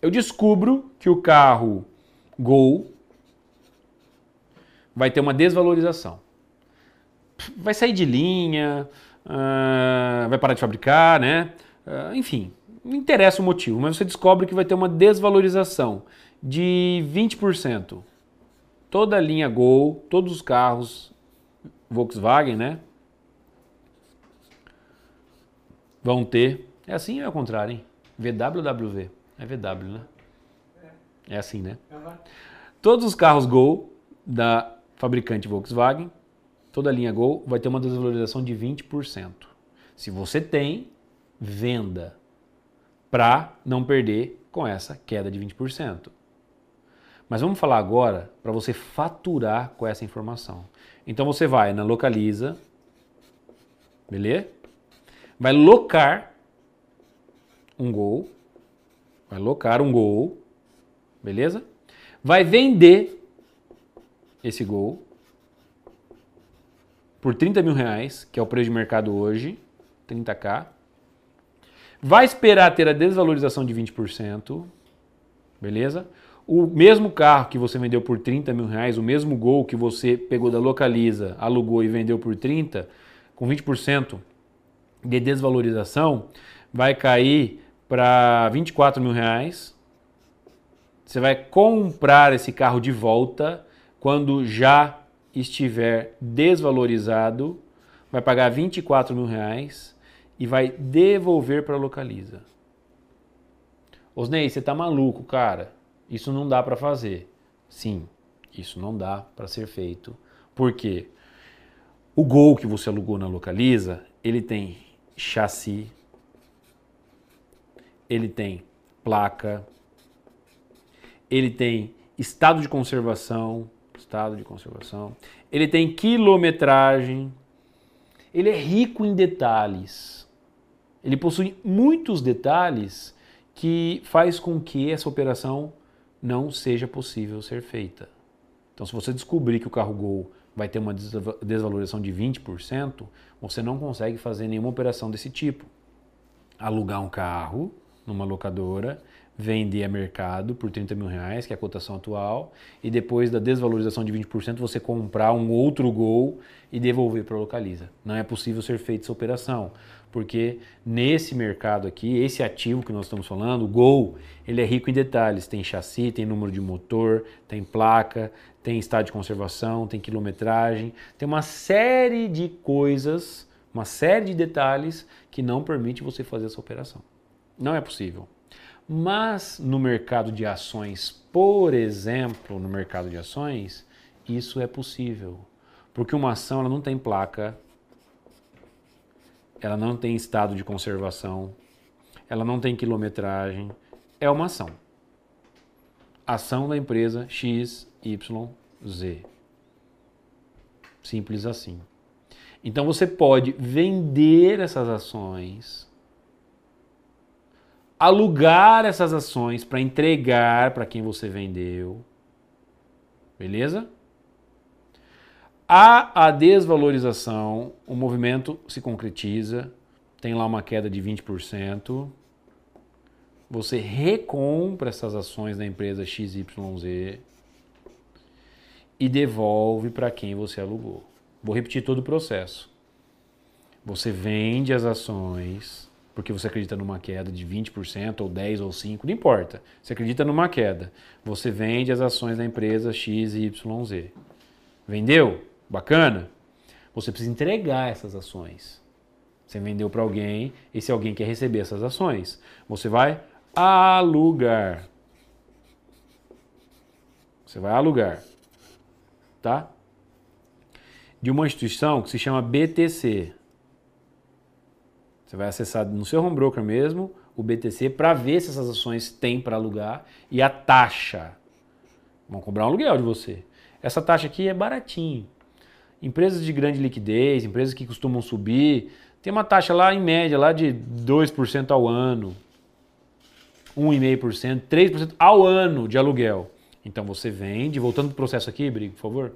eu descubro que o carro Gol vai ter uma desvalorização. Vai sair de linha, ah, vai parar de fabricar, né? Ah, enfim, não interessa o motivo, mas você descobre que vai ter uma desvalorização de 20%. Toda a linha Gol, todos os carros Volkswagen, né? vão ter. É assim ou é ao contrário, hein? VWWV. É VW, né? É assim, né? Todos os carros Gol da fabricante Volkswagen, toda a linha Gol, vai ter uma desvalorização de 20%. Se você tem, venda para não perder com essa queda de 20%. Mas vamos falar agora para você faturar com essa informação. Então você vai na Localiza, beleza? vai locar um gol, vai locar um gol, beleza? Vai vender esse gol por 30 mil reais, que é o preço de mercado hoje, 30k. Vai esperar ter a desvalorização de 20%, beleza? O mesmo carro que você vendeu por 30 mil reais, o mesmo gol que você pegou da Localiza, alugou e vendeu por 30, com 20%, de desvalorização vai cair para 24 mil reais. Você vai comprar esse carro de volta quando já estiver desvalorizado, vai pagar 24 mil reais e vai devolver para a localiza. Osney, você tá maluco, cara? Isso não dá para fazer. Sim, isso não dá para ser feito. Por quê? O gol que você alugou na localiza, ele tem chassi, ele tem placa, ele tem estado de conservação, estado de conservação, ele tem quilometragem, ele é rico em detalhes. Ele possui muitos detalhes que faz com que essa operação não seja possível ser feita. Então, se você descobrir que o carro Gol vai ter uma desvalorização de 20%, você não consegue fazer nenhuma operação desse tipo. Alugar um carro numa locadora, vender a mercado por 30 mil reais, que é a cotação atual, e depois da desvalorização de 20% você comprar um outro gol e devolver para a localiza. Não é possível ser feita essa operação, porque nesse mercado aqui, esse ativo que nós estamos falando, o gol, ele é rico em detalhes, tem chassi, tem número de motor, tem placa, tem estado de conservação, tem quilometragem, tem uma série de coisas, uma série de detalhes que não permite você fazer essa operação. Não é possível. Mas no mercado de ações, por exemplo, no mercado de ações, isso é possível. Porque uma ação ela não tem placa, ela não tem estado de conservação, ela não tem quilometragem, é uma ação. Ação da empresa X YZ. Simples assim. Então você pode vender essas ações, alugar essas ações para entregar para quem você vendeu. Beleza? Há a desvalorização, o movimento se concretiza, tem lá uma queda de 20%. Você recompra essas ações da empresa XYZ e devolve para quem você alugou. Vou repetir todo o processo. Você vende as ações porque você acredita numa queda de 20% ou 10 ou 5, não importa. Você acredita numa queda. Você vende as ações da empresa X e YZ. Vendeu? Bacana? Você precisa entregar essas ações. Você vendeu para alguém, esse alguém quer receber essas ações. Você vai alugar. Você vai alugar tá? De uma instituição que se chama BTC. Você vai acessar no seu home broker mesmo o BTC para ver se essas ações têm para alugar e a taxa. Vão cobrar um aluguel de você. Essa taxa aqui é baratinho. Empresas de grande liquidez, empresas que costumam subir, tem uma taxa lá em média lá de 2% ao ano, 1,5%, 3% ao ano de aluguel. Então você vende, voltando para o processo aqui, Brigo, por favor.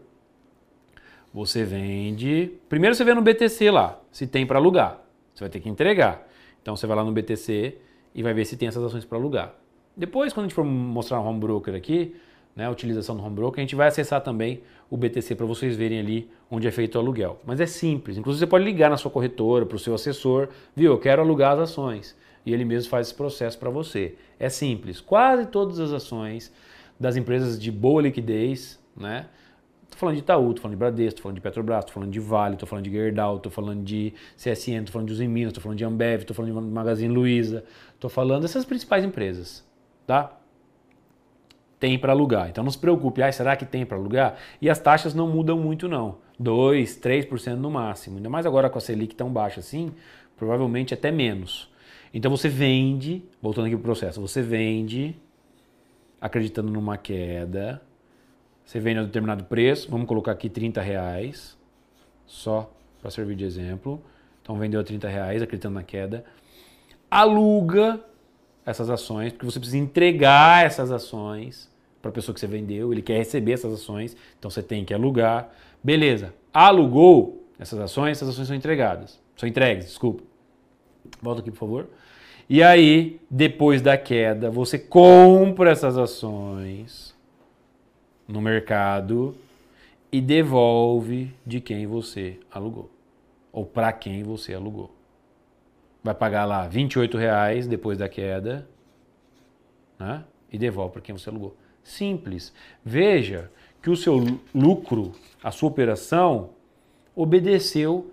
Você vende. Primeiro você vê no BTC lá, se tem para alugar. Você vai ter que entregar. Então você vai lá no BTC e vai ver se tem essas ações para alugar. Depois, quando a gente for mostrar o um home broker aqui, né, a utilização do home broker, a gente vai acessar também o BTC para vocês verem ali onde é feito o aluguel. Mas é simples. Inclusive você pode ligar na sua corretora, para o seu assessor, viu? Eu quero alugar as ações. E ele mesmo faz esse processo para você. É simples. Quase todas as ações das empresas de boa liquidez, né? Tô falando de Itaú, tô falando de Bradesco, tô falando de Petrobras, tô falando de Vale, tô falando de Gerdau, tô falando de CSN, tô falando de Usiminas, tô falando de Ambev, tô falando de Magazine Luiza, tô falando dessas principais empresas, tá? Tem para alugar. Então não se preocupe, ah, será que tem para alugar? E as taxas não mudam muito não, 2, 3% no máximo. Ainda mais agora com a Selic tão baixa assim, provavelmente até menos. Então você vende, voltando aqui pro processo, você vende acreditando numa queda. Você vende a determinado preço, vamos colocar aqui 30 reais, só para servir de exemplo. Então vendeu a 30 reais, acreditando na queda. Aluga essas ações, porque você precisa entregar essas ações para a pessoa que você vendeu, ele quer receber essas ações, então você tem que alugar. Beleza, alugou essas ações, essas ações são entregadas. São entregues, desculpa. Volta aqui, por favor. E aí, depois da queda, você compra essas ações no mercado e devolve de quem você alugou ou para quem você alugou. Vai pagar lá 28 reais depois da queda né? e devolve para quem você alugou. Simples. Veja que o seu lucro, a sua operação, obedeceu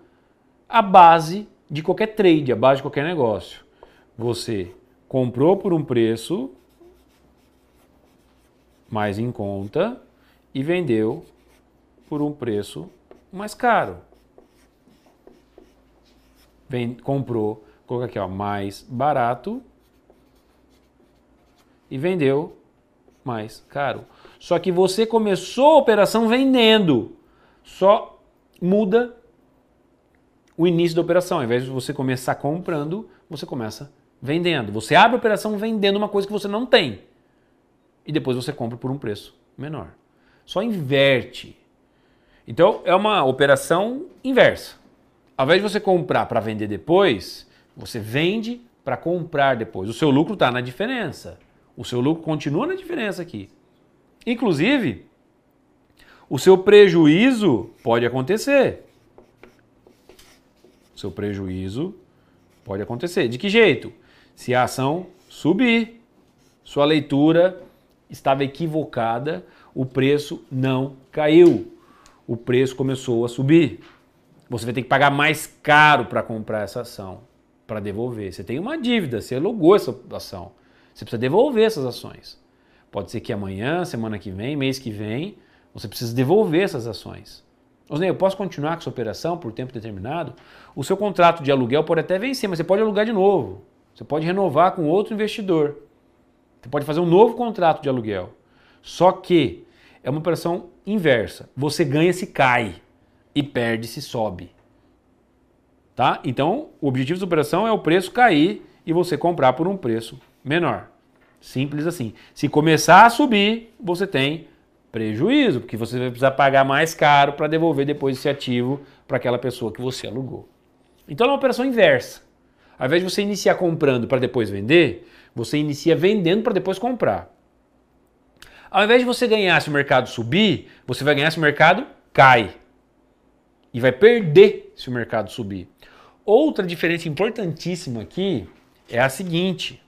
à base de qualquer trade, à base de qualquer negócio. Você comprou por um preço mais em conta e vendeu por um preço mais caro. Vem, comprou, coloca aqui, ó, mais barato e vendeu mais caro. Só que você começou a operação vendendo. Só muda o início da operação. Ao invés de você começar comprando, você começa vendendo. Você abre a operação vendendo uma coisa que você não tem. E depois você compra por um preço menor. Só inverte. Então é uma operação inversa. Ao invés de você comprar para vender depois, você vende para comprar depois. O seu lucro está na diferença. O seu lucro continua na diferença aqui. Inclusive, o seu prejuízo pode acontecer. O seu prejuízo pode acontecer. De que jeito? se a ação subir, sua leitura estava equivocada, o preço não caiu. O preço começou a subir. Você vai ter que pagar mais caro para comprar essa ação, para devolver. Você tem uma dívida, você alugou essa ação. Você precisa devolver essas ações. Pode ser que amanhã, semana que vem, mês que vem, você precise devolver essas ações. Osnei, eu posso continuar com essa operação por tempo determinado? O seu contrato de aluguel pode até vencer, mas você pode alugar de novo. Você pode renovar com outro investidor. Você pode fazer um novo contrato de aluguel. Só que é uma operação inversa. Você ganha se cai e perde se sobe. Tá? Então, o objetivo da operação é o preço cair e você comprar por um preço menor. Simples assim. Se começar a subir, você tem prejuízo, porque você vai precisar pagar mais caro para devolver depois esse ativo para aquela pessoa que você alugou. Então, é uma operação inversa. Ao invés de você iniciar comprando para depois vender, você inicia vendendo para depois comprar. Ao invés de você ganhar se o mercado subir, você vai ganhar se o mercado cai. E vai perder se o mercado subir. Outra diferença importantíssima aqui é a seguinte: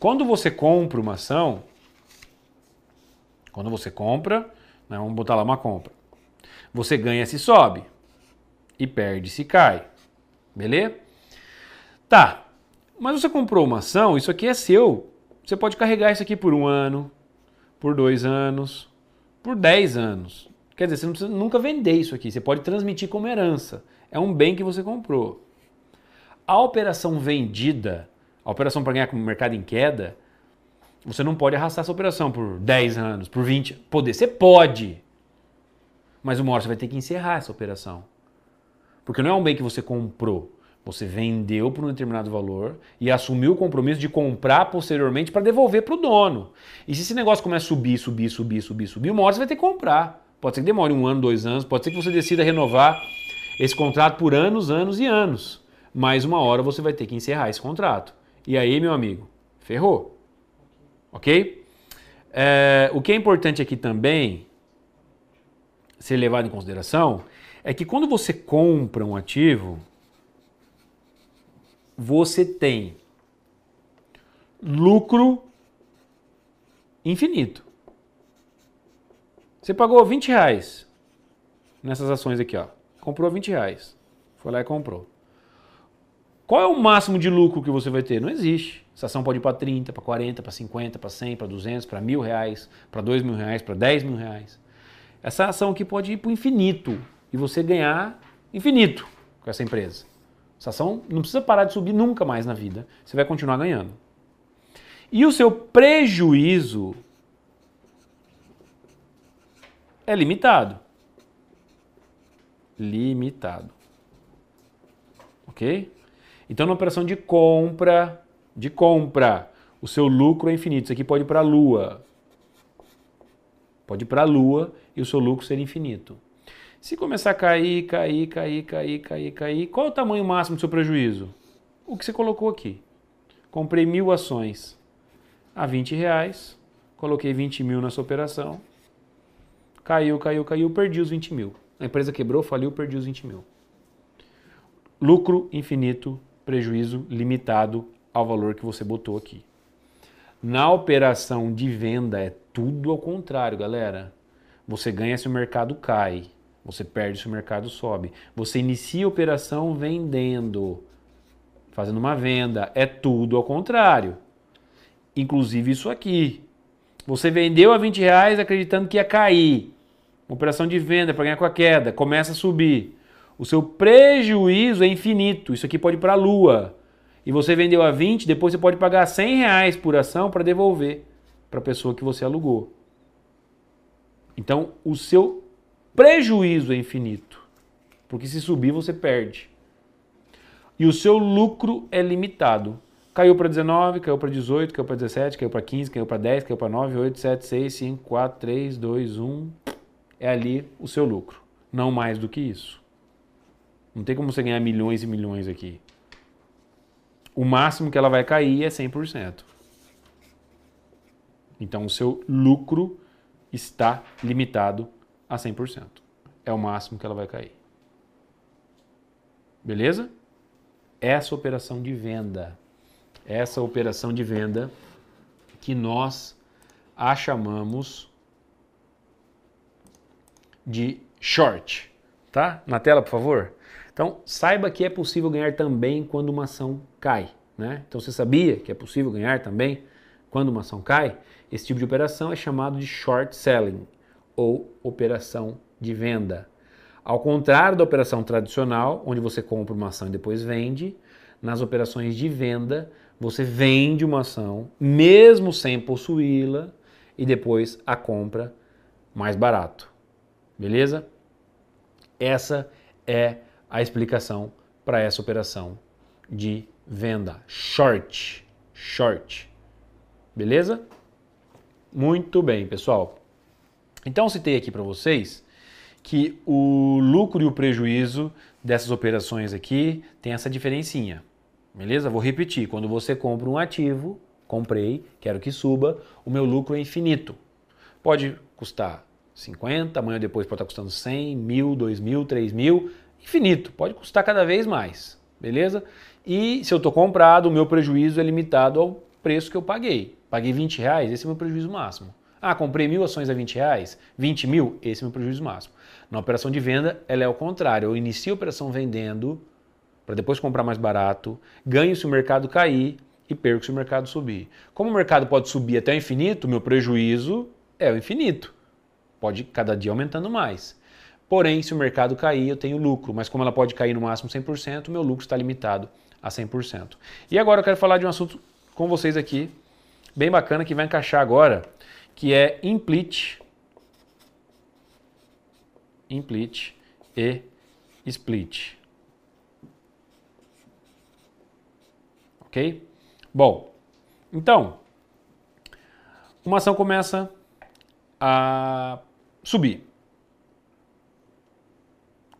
quando você compra uma ação, quando você compra, né, vamos botar lá uma compra, você ganha se sobe e perde se cai. Beleza? Tá, mas você comprou uma ação, isso aqui é seu. Você pode carregar isso aqui por um ano, por dois anos, por dez anos. Quer dizer, você não precisa nunca vender isso aqui, você pode transmitir como herança. É um bem que você comprou. A operação vendida, a operação para ganhar com o mercado em queda, você não pode arrastar essa operação por 10 anos, por 20. Poder, você pode. Mas uma hora você vai ter que encerrar essa operação. Porque não é um bem que você comprou. Você vendeu por um determinado valor e assumiu o compromisso de comprar posteriormente para devolver para o dono. E se esse negócio começa a subir, subir, subir, subir, subir, uma hora você vai ter que comprar. Pode ser que demore um ano, dois anos, pode ser que você decida renovar esse contrato por anos, anos e anos. Mas uma hora você vai ter que encerrar esse contrato. E aí, meu amigo, ferrou. Ok? É, o que é importante aqui também ser levado em consideração é que quando você compra um ativo, você tem lucro infinito. Você pagou 20 reais nessas ações aqui, ó. Comprou 20 reais. Foi lá e comprou. Qual é o máximo de lucro que você vai ter? Não existe. Essa ação pode ir para 30, para 40, para 50, para 100, para 200, para mil reais, para dois mil reais, para 10 mil reais. Essa ação aqui pode ir para o infinito e você ganhar infinito com essa empresa. Essa ação não precisa parar de subir nunca mais na vida. Você vai continuar ganhando. E o seu prejuízo é limitado. Limitado. Ok? Então, na operação de compra, de compra, o seu lucro é infinito. Isso aqui pode ir para a lua. Pode ir para a lua e o seu lucro ser infinito. Se começar a cair, cair, cair, cair, cair, cair, qual é o tamanho máximo do seu prejuízo? O que você colocou aqui. Comprei mil ações a 20 reais, coloquei 20 mil nessa operação, caiu, caiu, caiu, perdi os 20 mil. A empresa quebrou, faliu, perdi os 20 mil. Lucro infinito, prejuízo limitado ao valor que você botou aqui. Na operação de venda é tudo ao contrário, galera. Você ganha se o mercado cai você perde se o mercado sobe. Você inicia a operação vendendo, fazendo uma venda. É tudo ao contrário. Inclusive isso aqui. Você vendeu a 20 reais acreditando que ia cair. Uma operação de venda para ganhar com a queda. Começa a subir. O seu prejuízo é infinito. Isso aqui pode ir para a lua. E você vendeu a 20, depois você pode pagar 100 reais por ação para devolver para a pessoa que você alugou. Então, o seu prejuízo é infinito, porque se subir você perde. E o seu lucro é limitado. Caiu para 19, caiu para 18, caiu para 17, caiu para 15, caiu para 10, caiu para 9, 8, 7, 6, 5, 4, 3, 2, 1. É ali o seu lucro. Não mais do que isso. Não tem como você ganhar milhões e milhões aqui. O máximo que ela vai cair é 100%. Então o seu lucro está limitado a 100%. É o máximo que ela vai cair. Beleza? Essa operação de venda, essa operação de venda que nós a chamamos de short, tá? Na tela, por favor. Então, saiba que é possível ganhar também quando uma ação cai, né? Então, você sabia que é possível ganhar também quando uma ação cai? Esse tipo de operação é chamado de short selling ou operação de venda. Ao contrário da operação tradicional, onde você compra uma ação e depois vende, nas operações de venda, você vende uma ação, mesmo sem possuí-la, e depois a compra mais barato. Beleza? Essa é a explicação para essa operação de venda. Short. Short. Beleza? Muito bem, pessoal. Então, eu citei aqui para vocês que o lucro e o prejuízo dessas operações aqui tem essa diferencinha. Beleza? Vou repetir. Quando você compra um ativo, comprei, quero que suba, o meu lucro é infinito. Pode custar 50, amanhã depois pode estar tá custando 100, 1000, 2000, 3000, infinito. Pode custar cada vez mais. Beleza? E se eu estou comprado, o meu prejuízo é limitado ao preço que eu paguei. Paguei 20 reais, esse é o meu prejuízo máximo. Ah, comprei mil ações a 20 reais, 20 mil, esse é o meu prejuízo máximo. Na operação de venda, ela é o contrário. Eu inicio a operação vendendo para depois comprar mais barato, ganho se o mercado cair e perco se o mercado subir. Como o mercado pode subir até o infinito, meu prejuízo é o infinito. Pode cada dia aumentando mais. Porém, se o mercado cair, eu tenho lucro, mas como ela pode cair no máximo 100%, meu lucro está limitado a 100%. E agora eu quero falar de um assunto com vocês aqui, bem bacana, que vai encaixar agora que é implit, implit e split. Ok? Bom, então, uma ação começa a subir,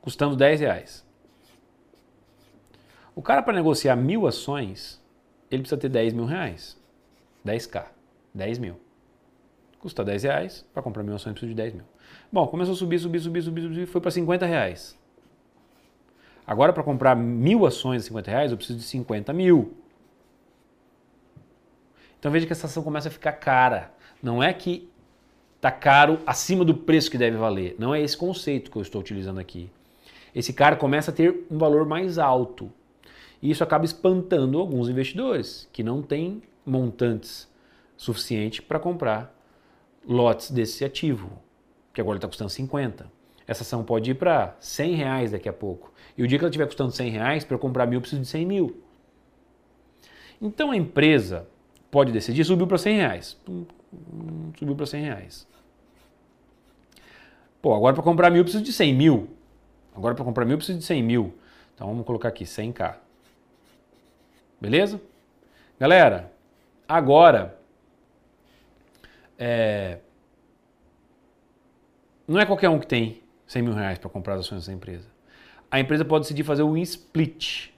custando 10 reais. O cara, para negociar mil ações, ele precisa ter 10 mil reais. 10k, 10 mil. Custa 10 reais, para comprar mil ações eu preciso de 10 mil. Bom, começou a subir, subir, subir, subir, subir foi para 50 reais. Agora, para comprar mil ações a 50 reais, eu preciso de 50 mil. Então veja que essa ação começa a ficar cara. Não é que está caro acima do preço que deve valer. Não é esse conceito que eu estou utilizando aqui. Esse cara começa a ter um valor mais alto. E isso acaba espantando alguns investidores que não têm montantes suficiente para comprar lotes desse ativo, que agora está custando 50. Essa ação pode ir para 100 reais daqui a pouco. E o dia que ela estiver custando 100 reais, para comprar mil, eu preciso de 100 mil. Então a empresa pode decidir, subiu para 100 reais. Subiu para 100 reais. Pô, agora para comprar mil, eu preciso de 100 mil. Agora para comprar mil, eu preciso de 100 mil. Então vamos colocar aqui 100k. Beleza? Galera, agora é... Não é qualquer um que tem 100 mil reais para comprar as ações dessa empresa. A empresa pode decidir fazer o split.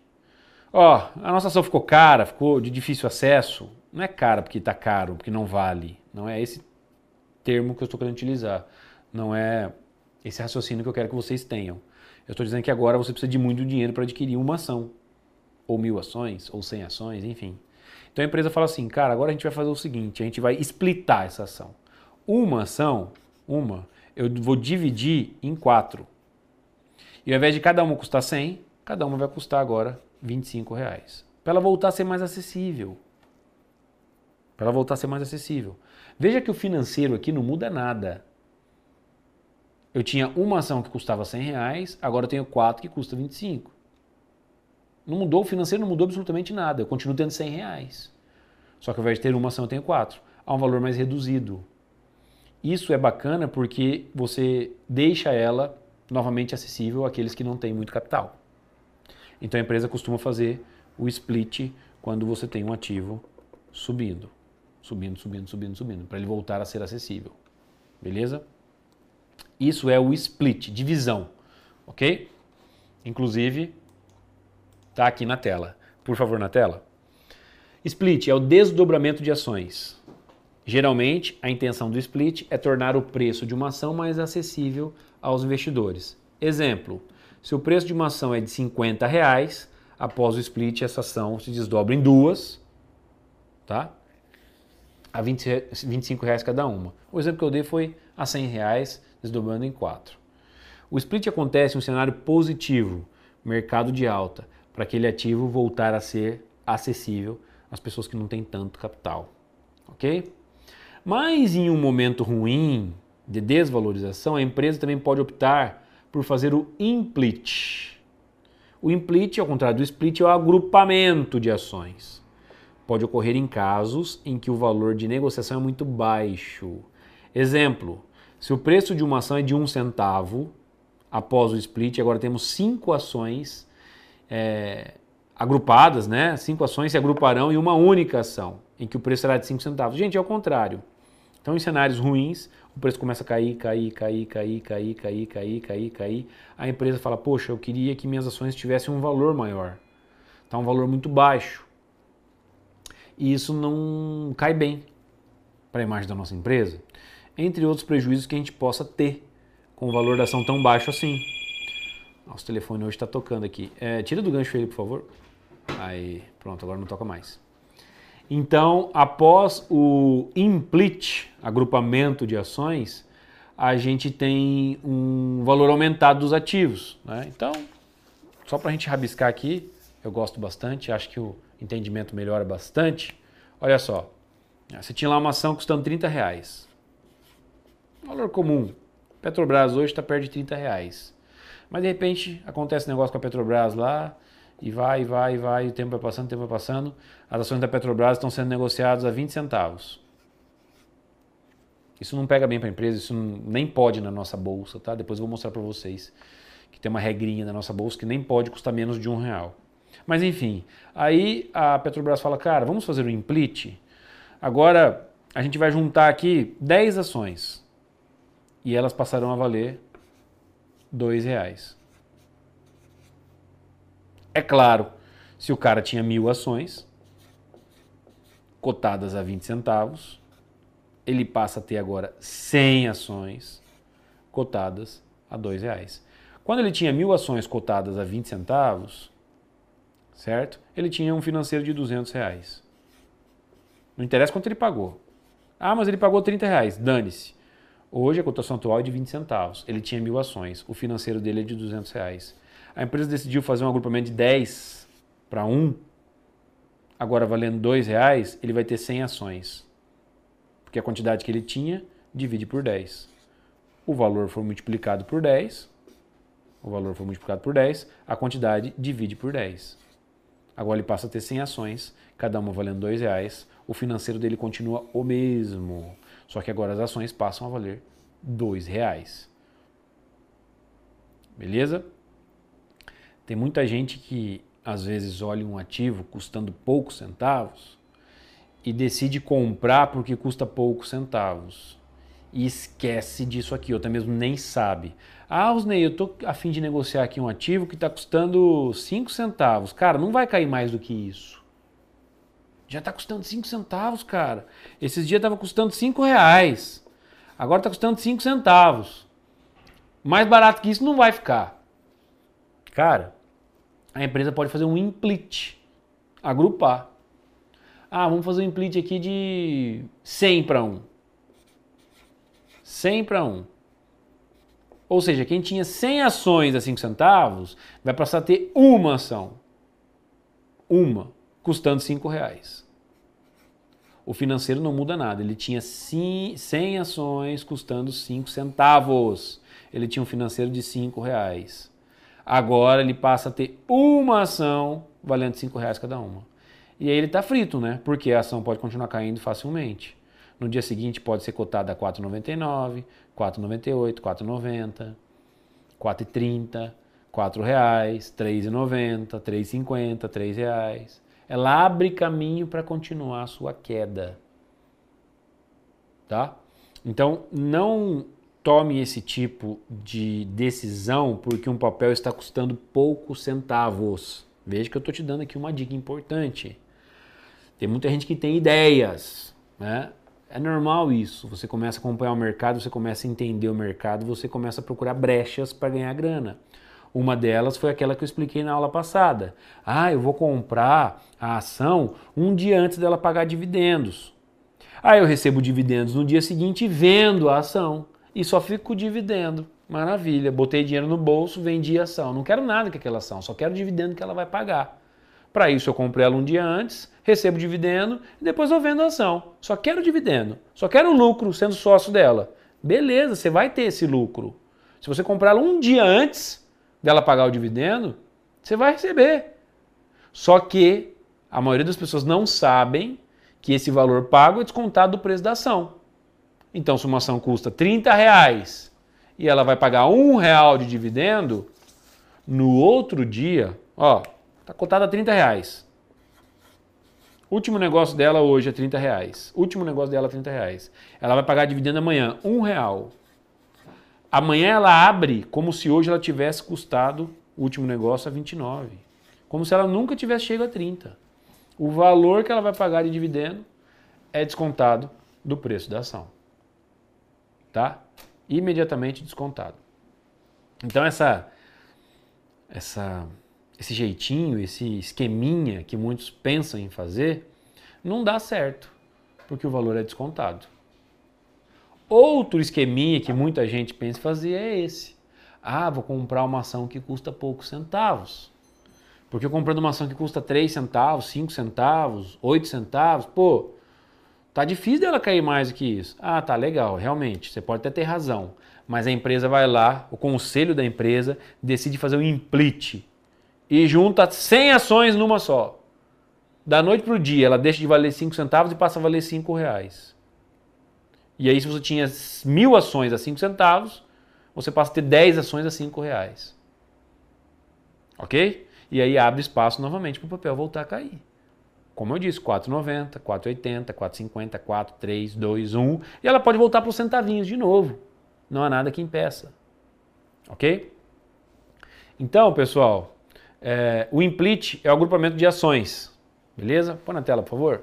Ó, oh, a nossa ação ficou cara, ficou de difícil acesso. Não é cara porque está caro, porque não vale. Não é esse termo que eu estou querendo utilizar. Não é esse raciocínio que eu quero que vocês tenham. Eu estou dizendo que agora você precisa de muito dinheiro para adquirir uma ação. Ou mil ações, ou cem ações, enfim. Então a empresa fala assim, cara, agora a gente vai fazer o seguinte, a gente vai splitar essa ação. Uma ação, uma, eu vou dividir em quatro. E ao invés de cada uma custar 100, cada uma vai custar agora 25 reais. Para ela voltar a ser mais acessível. Para ela voltar a ser mais acessível. Veja que o financeiro aqui não muda nada. Eu tinha uma ação que custava 100 reais, agora eu tenho quatro que custa 25. Não mudou, o financeiro não mudou absolutamente nada. Eu continuo tendo 100 reais. Só que ao invés de ter uma ação, eu tenho quatro. Há um valor mais reduzido. Isso é bacana porque você deixa ela novamente acessível àqueles que não têm muito capital. Então a empresa costuma fazer o split quando você tem um ativo subindo, subindo, subindo, subindo, subindo, para ele voltar a ser acessível. Beleza? Isso é o split, divisão, ok? Inclusive, Está aqui na tela. Por favor, na tela. Split é o desdobramento de ações. Geralmente, a intenção do split é tornar o preço de uma ação mais acessível aos investidores. Exemplo: se o preço de uma ação é de 50 reais, após o split essa ação se desdobra em duas, tá? A 20, 25 reais cada uma. O exemplo que eu dei foi a 100 reais, desdobrando em quatro. O split acontece em um cenário positivo, mercado de alta, para aquele ativo voltar a ser acessível às pessoas que não têm tanto capital, ok? Mas em um momento ruim de desvalorização, a empresa também pode optar por fazer o implit. O implit, ao contrário do split, é o agrupamento de ações. Pode ocorrer em casos em que o valor de negociação é muito baixo. Exemplo, se o preço de uma ação é de um centavo, após o split, agora temos cinco ações é, agrupadas, né? Cinco ações se agruparão em uma única ação, em que o preço será de 5 centavos. Gente, é o contrário. Então, em cenários ruins, o preço começa a cair, cair, cair, cair, cair, cair, cair, cair, cair. A empresa fala: Poxa, eu queria que minhas ações tivessem um valor maior. Está um valor muito baixo. E isso não cai bem para a imagem da nossa empresa. Entre outros prejuízos que a gente possa ter com o valor da ação tão baixo assim. Nosso telefone hoje está tocando aqui. É, tira do gancho ele, por favor. Aí, pronto, agora não toca mais. Então, após o implit, agrupamento de ações, a gente tem um valor aumentado dos ativos. Né? Então, só para a gente rabiscar aqui, eu gosto bastante, acho que o entendimento melhora bastante. Olha só, você tinha lá uma ação custando 30 reais. Valor comum. Petrobras hoje está perto de 30 reais. Mas de repente acontece um negócio com a Petrobras lá, e vai, vai, vai, o tempo vai passando, o tempo vai passando. As ações da Petrobras estão sendo negociadas a 20 centavos. Isso não pega bem para a empresa, isso nem pode na nossa bolsa, tá? Depois eu vou mostrar para vocês que tem uma regrinha na nossa bolsa que nem pode custar menos de um real. Mas enfim, aí a Petrobras fala, cara, vamos fazer um implite. Agora a gente vai juntar aqui 10 ações e elas passarão a valer dois reais. É claro, se o cara tinha mil ações, cotadas a 20 centavos, ele passa a ter agora 100 ações cotadas a dois reais. Quando ele tinha mil ações cotadas a 20 centavos, certo? Ele tinha um financeiro de 200 reais. Não interessa quanto ele pagou. Ah, mas ele pagou 30 reais. Dane-se. Hoje a cotação atual é de 20 centavos. Ele tinha mil ações. O financeiro dele é de 200 reais. A empresa decidiu fazer um agrupamento de 10 para 1. Agora, valendo 2 reais, ele vai ter 100 ações. Porque a quantidade que ele tinha, divide por 10. O valor foi multiplicado por 10. O valor foi multiplicado por 10. A quantidade divide por 10. Agora ele passa a ter 100 ações, cada uma valendo 2 reais. O financeiro dele continua o mesmo só que agora as ações passam a valer R$ reais. Beleza? Tem muita gente que às vezes olha um ativo custando poucos centavos e decide comprar porque custa poucos centavos. E esquece disso aqui, ou até mesmo nem sabe. Ah, Osney, eu tô a fim de negociar aqui um ativo que está custando 5 centavos. Cara, não vai cair mais do que isso. Já tá custando 5 centavos, cara. Esses dias tava custando 5 reais. Agora tá custando 5 centavos. Mais barato que isso não vai ficar. Cara, a empresa pode fazer um implit. Agrupar. Ah, vamos fazer um implit aqui de 100 para 1. 100 para 1. Ou seja, quem tinha 100 ações a 5 centavos vai passar a ter uma ação. Uma custando 5 reais. O financeiro não muda nada, ele tinha 100 ações custando 5 centavos. Ele tinha um financeiro de 5 reais. Agora ele passa a ter uma ação valendo 5 reais cada uma. E aí ele está frito, né? Porque a ação pode continuar caindo facilmente. No dia seguinte pode ser cotada a 4,99, 4,98, 4,90, 4,30, 4 reais, 3,90, 3,50, 3 reais ela abre caminho para continuar a sua queda. Tá? Então, não tome esse tipo de decisão porque um papel está custando poucos centavos. Veja que eu estou te dando aqui uma dica importante. Tem muita gente que tem ideias, né? É normal isso. Você começa a acompanhar o mercado, você começa a entender o mercado, você começa a procurar brechas para ganhar grana. Uma delas foi aquela que eu expliquei na aula passada. Ah, eu vou comprar a ação um dia antes dela pagar dividendos. Aí eu recebo dividendos no dia seguinte e vendo a ação. E só fico com o dividendo. Maravilha, botei dinheiro no bolso, vendi a ação. Não quero nada com aquela ação, só quero o dividendo que ela vai pagar. Para isso eu comprei ela um dia antes, recebo dividendo e depois eu vendo a ação. Só quero o dividendo, só quero o lucro sendo sócio dela. Beleza, você vai ter esse lucro. Se você comprar ela um dia antes, dela pagar o dividendo, você vai receber. Só que a maioria das pessoas não sabem que esse valor pago é descontado do preço da ação. Então, se uma ação custa 30 reais e ela vai pagar um real de dividendo, no outro dia, ó, tá cotada a 30 reais. Último negócio dela hoje é 30 reais. Último negócio dela é 30 reais. Ela vai pagar dividendo amanhã, um real. Amanhã ela abre como se hoje ela tivesse custado o último negócio a 29. Como se ela nunca tivesse chego a 30. O valor que ela vai pagar de dividendo é descontado do preço da ação. Tá? Imediatamente descontado. Então essa essa esse jeitinho, esse esqueminha que muitos pensam em fazer, não dá certo, porque o valor é descontado. Outro esqueminha que muita gente pensa fazer é esse. Ah, vou comprar uma ação que custa poucos centavos. Porque comprando uma ação que custa 3 centavos, 5 centavos, 8 centavos, pô, tá difícil dela cair mais do que isso. Ah, tá legal, realmente, você pode até ter razão. Mas a empresa vai lá, o conselho da empresa decide fazer um implite e junta 100 ações numa só. Da noite para o dia, ela deixa de valer 5 centavos e passa a valer 5 reais. E aí, se você tinha mil ações a 5 centavos, você passa a ter 10 ações a 5 reais. Ok? E aí abre espaço novamente para o papel voltar a cair. Como eu disse, 4,90, 4,80, 4,50, 4, 3, 2, 1. E ela pode voltar para os centavinhos de novo. Não há nada que impeça. Ok? Então, pessoal, é, o implit é o agrupamento de ações. Beleza? Põe na tela, por favor.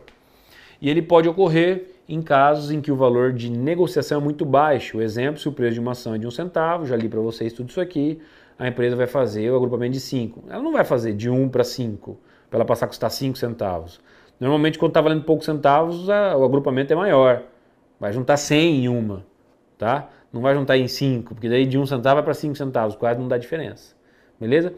E ele pode ocorrer em casos em que o valor de negociação é muito baixo. Exemplo, se o preço de uma ação é de um centavo, já li para vocês tudo isso aqui, a empresa vai fazer o agrupamento de cinco. Ela não vai fazer de um para cinco, para ela passar a custar cinco centavos. Normalmente, quando está valendo poucos centavos, a, o agrupamento é maior. Vai juntar 100 em uma, tá? Não vai juntar em cinco, porque daí de um centavo vai para cinco centavos, quase não dá diferença. Beleza?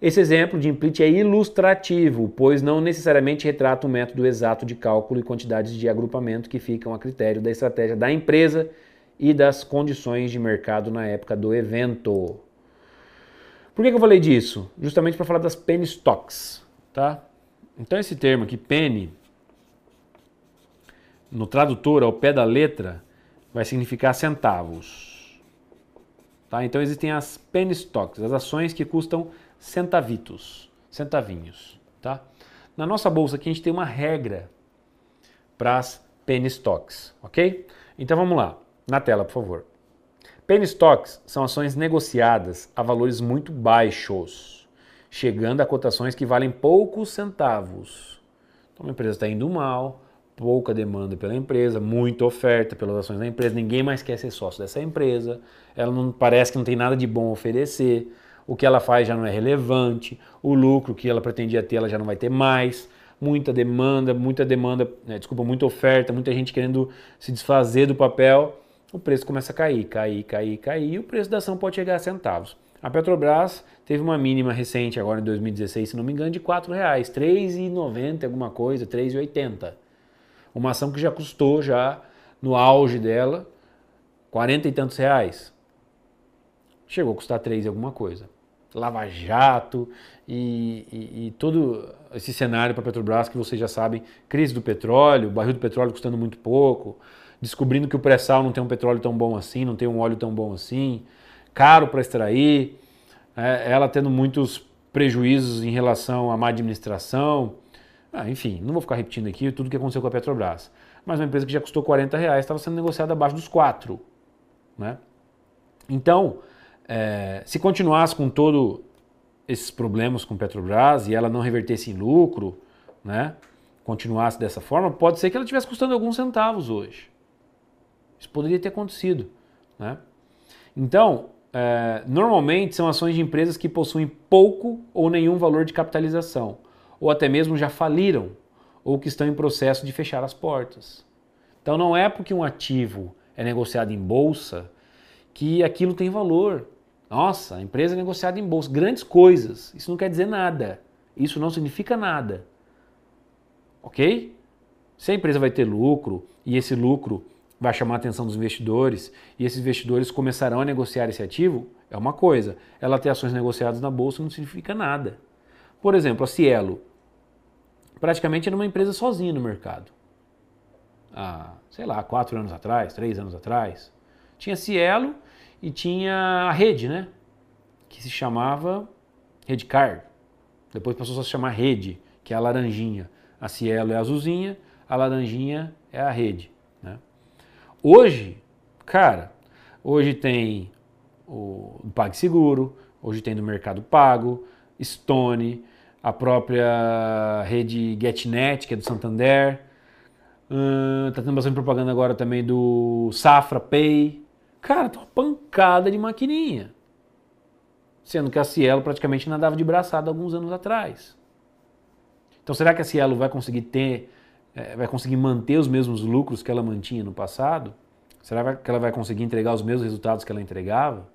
Esse exemplo de Implite é ilustrativo, pois não necessariamente retrata o método exato de cálculo e quantidades de agrupamento que ficam a critério da estratégia da empresa e das condições de mercado na época do evento. Por que, que eu falei disso? Justamente para falar das penny stocks, tá? Então esse termo aqui, penny, no tradutor, ao pé da letra, vai significar centavos. Tá? Então existem as penny stocks, as ações que custam centavitos, centavinhos, tá? Na nossa bolsa aqui a gente tem uma regra para as penny stocks, ok? Então vamos lá, na tela, por favor. Penny stocks são ações negociadas a valores muito baixos, chegando a cotações que valem poucos centavos. Então uma empresa está indo mal, pouca demanda pela empresa, muita oferta pelas ações da empresa, ninguém mais quer ser sócio dessa empresa, ela não parece que não tem nada de bom a oferecer o que ela faz já não é relevante, o lucro que ela pretendia ter ela já não vai ter mais, muita demanda, muita demanda, né, desculpa, muita oferta, muita gente querendo se desfazer do papel, o preço começa a cair, cair, cair, cair, e o preço da ação pode chegar a centavos. A Petrobras teve uma mínima recente, agora em 2016, se não me engano, de R$ 4,00, R$ 3,90 alguma coisa, R$ 3,80. Uma ação que já custou já no auge dela, 40 e tantos reais. Chegou a custar 3 alguma coisa. Lava Jato e, e, e todo esse cenário para a Petrobras que vocês já sabem, crise do petróleo, barril do petróleo custando muito pouco, descobrindo que o pré-sal não tem um petróleo tão bom assim, não tem um óleo tão bom assim, caro para extrair, é, ela tendo muitos prejuízos em relação à má administração, ah, enfim, não vou ficar repetindo aqui tudo o que aconteceu com a Petrobras. Mas uma empresa que já custou 40 reais estava sendo negociada abaixo dos 4. Né? Então, é, se continuasse com todo esses problemas com Petrobras e ela não revertesse em lucro, né, continuasse dessa forma, pode ser que ela estivesse custando alguns centavos hoje. Isso poderia ter acontecido. Né? Então, é, normalmente são ações de empresas que possuem pouco ou nenhum valor de capitalização, ou até mesmo já faliram, ou que estão em processo de fechar as portas. Então, não é porque um ativo é negociado em bolsa que aquilo tem valor. Nossa, a empresa é negociada em bolsa, grandes coisas. Isso não quer dizer nada. Isso não significa nada. Ok? Se a empresa vai ter lucro e esse lucro vai chamar a atenção dos investidores e esses investidores começarão a negociar esse ativo, é uma coisa. Ela ter ações negociadas na bolsa não significa nada. Por exemplo, a Cielo praticamente era uma empresa sozinha no mercado. Há, sei lá, quatro anos atrás, três anos atrás. Tinha Cielo e tinha a rede, né? Que se chamava Redcard. Depois passou a se chamar rede, que é a laranjinha. A Cielo é a azulzinha, a laranjinha é a rede. Né? Hoje, cara, hoje tem o PagSeguro, hoje tem no Mercado Pago, Stone, a própria rede GetNet, que é do Santander. Está hum, tendo bastante propaganda agora também do Safra Pay, Cara, tá uma pancada de maquininha. Sendo que a Cielo praticamente nadava de braçada alguns anos atrás. Então será que a Cielo vai conseguir ter, é, vai conseguir manter os mesmos lucros que ela mantinha no passado? Será que ela vai conseguir entregar os mesmos resultados que ela entregava?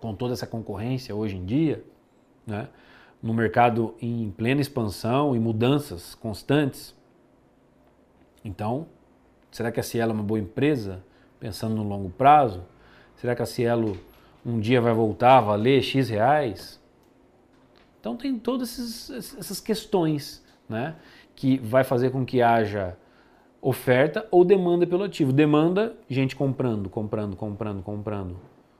Com toda essa concorrência hoje em dia, né? no mercado em plena expansão e mudanças constantes. Então, será que a Cielo é uma boa empresa? pensando no longo prazo? Será que a Cielo um dia vai voltar a valer X reais? Então tem todas essas questões né, que vai fazer com que haja oferta ou demanda pelo ativo. Demanda, gente comprando, comprando, comprando, comprando.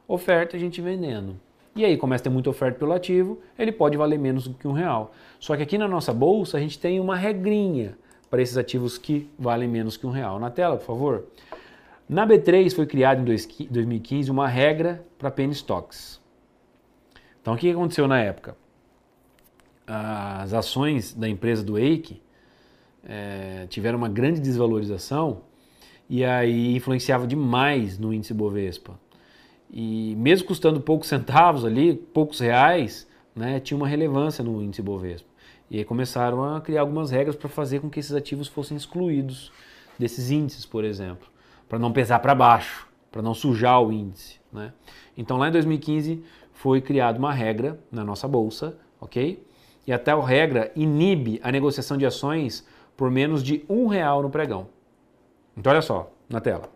Oferta, gente vendendo. E aí começa a ter muita oferta pelo ativo, ele pode valer menos do que um real. Só que aqui na nossa bolsa a gente tem uma regrinha para esses ativos que valem menos que um real. Na tela, por favor. Na B3 foi criada em 2015 uma regra para penny stocks. Então, o que aconteceu na época? As ações da empresa do EIC é, tiveram uma grande desvalorização e aí influenciava demais no índice Bovespa. E mesmo custando poucos centavos ali, poucos reais, né, tinha uma relevância no índice Bovespa. E aí começaram a criar algumas regras para fazer com que esses ativos fossem excluídos desses índices, por exemplo para não pesar para baixo, para não sujar o índice. Né? Então lá em 2015 foi criada uma regra na nossa bolsa, ok? E a tal regra inibe a negociação de ações por menos de um real no pregão. Então olha só na tela.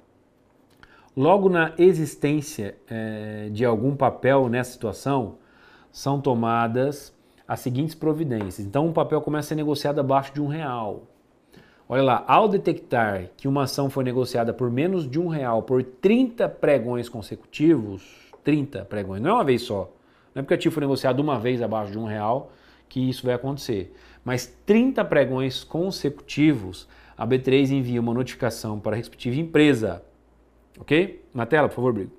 Logo na existência é, de algum papel nessa situação, são tomadas as seguintes providências. Então um papel começa a ser negociado abaixo de um real. Olha lá, ao detectar que uma ação foi negociada por menos de um real por 30 pregões consecutivos, 30 pregões, não é uma vez só. Não é porque a TIR foi negociada uma vez abaixo de um real que isso vai acontecer. Mas 30 pregões consecutivos, a B3 envia uma notificação para a respectiva empresa. Ok? Na tela, por favor, Brigo.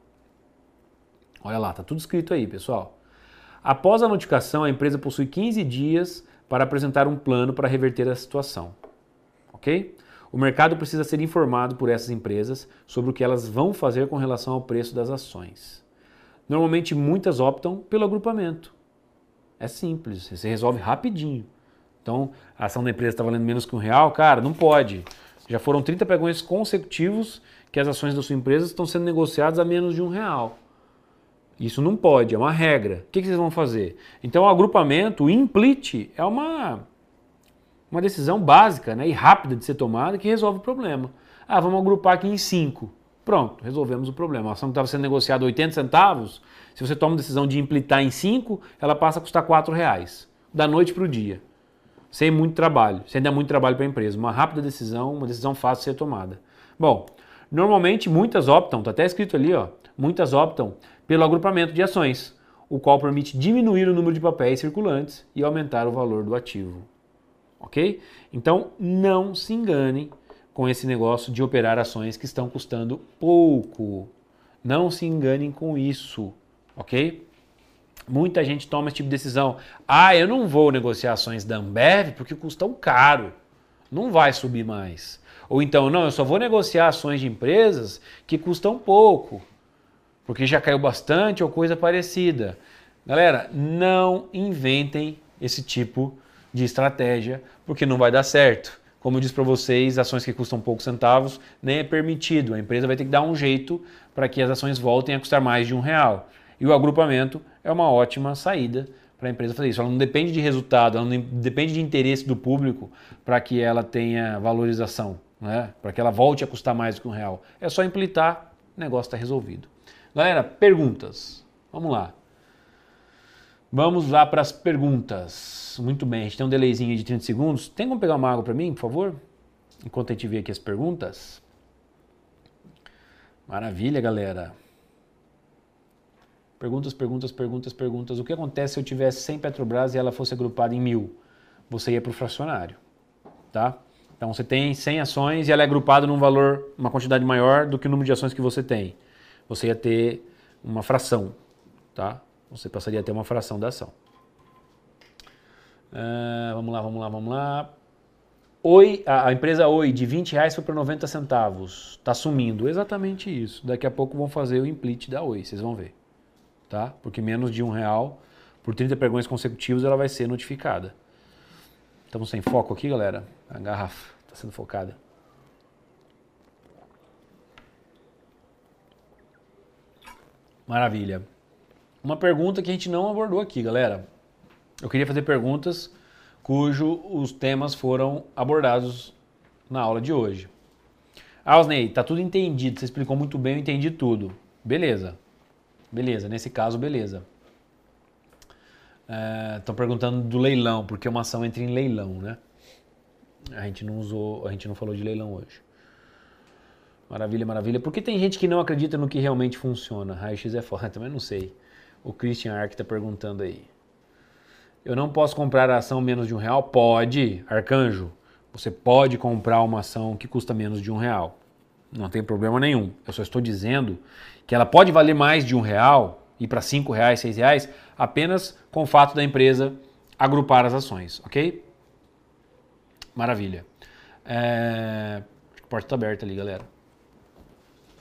Olha lá, tá tudo escrito aí, pessoal. Após a notificação, a empresa possui 15 dias para apresentar um plano para reverter a situação ok? O mercado precisa ser informado por essas empresas sobre o que elas vão fazer com relação ao preço das ações. Normalmente muitas optam pelo agrupamento. É simples, você resolve rapidinho. Então, a ação da empresa está valendo menos que um real, cara, não pode. Já foram 30 pregões consecutivos que as ações da sua empresa estão sendo negociadas a menos de um real. Isso não pode, é uma regra. O que vocês vão fazer? Então, o agrupamento, o implite, é uma uma decisão básica né, e rápida de ser tomada que resolve o problema. Ah, vamos agrupar aqui em cinco. Pronto, resolvemos o problema. A ação que estava sendo negociada 80 centavos, se você toma a decisão de implitar em cinco, ela passa a custar 4 reais, da noite para o dia. Sem muito trabalho, sem dar muito trabalho para a empresa. Uma rápida decisão, uma decisão fácil de ser tomada. Bom, normalmente muitas optam, está até escrito ali, ó, muitas optam pelo agrupamento de ações, o qual permite diminuir o número de papéis circulantes e aumentar o valor do ativo ok? Então não se engane com esse negócio de operar ações que estão custando pouco. Não se enganem com isso, ok? Muita gente toma esse tipo de decisão. Ah, eu não vou negociar ações da Ambev porque custam caro. Não vai subir mais. Ou então, não, eu só vou negociar ações de empresas que custam pouco, porque já caiu bastante ou coisa parecida. Galera, não inventem esse tipo de de estratégia, porque não vai dar certo. Como eu disse para vocês, ações que custam poucos centavos nem é permitido. A empresa vai ter que dar um jeito para que as ações voltem a custar mais de um real. E o agrupamento é uma ótima saída para a empresa fazer isso. Ela não depende de resultado, ela não depende de interesse do público para que ela tenha valorização, né? para que ela volte a custar mais do que um real. É só implitar o negócio está resolvido. Galera, perguntas. Vamos lá. Vamos lá para as perguntas. Muito bem, a gente tem um delayzinho de 30 segundos. Tem como pegar uma água para mim, por favor? Enquanto a gente vê aqui as perguntas. Maravilha, galera. Perguntas, perguntas, perguntas, perguntas. O que acontece se eu tivesse 100 Petrobras e ela fosse agrupada em mil? Você ia para o fracionário, tá? Então você tem 100 ações e ela é agrupada num valor, uma quantidade maior do que o número de ações que você tem. Você ia ter uma fração, tá? Você passaria a ter uma fração da ação. Uh, vamos lá, vamos lá, vamos lá. Oi, a, empresa Oi de 20 reais foi para 90 centavos. Está sumindo. Exatamente isso. Daqui a pouco vão fazer o implite da Oi, vocês vão ver. Tá? Porque menos de um real por 30 pregões consecutivos ela vai ser notificada. Estamos sem foco aqui, galera. A garrafa está sendo focada. Maravilha. Uma pergunta que a gente não abordou aqui, galera. Eu queria fazer perguntas cujos os temas foram abordados na aula de hoje. Ah, Osney, tá tudo entendido, você explicou muito bem, eu entendi tudo. Beleza. Beleza, nesse caso, beleza. Estão é, perguntando do leilão, porque uma ação entra em leilão, né? A gente não usou, a gente não falou de leilão hoje. Maravilha, maravilha. Por que tem gente que não acredita no que realmente funciona? Raio-X é foda, também não sei. O Christian Ark está perguntando aí. Eu não posso comprar a ação menos de um real? Pode, Arcanjo. Você pode comprar uma ação que custa menos de um real. Não tem problema nenhum. Eu só estou dizendo que ela pode valer mais de um real e para cinco reais, seis reais, apenas com o fato da empresa agrupar as ações, ok? Maravilha. É... Porta está aberta ali, galera.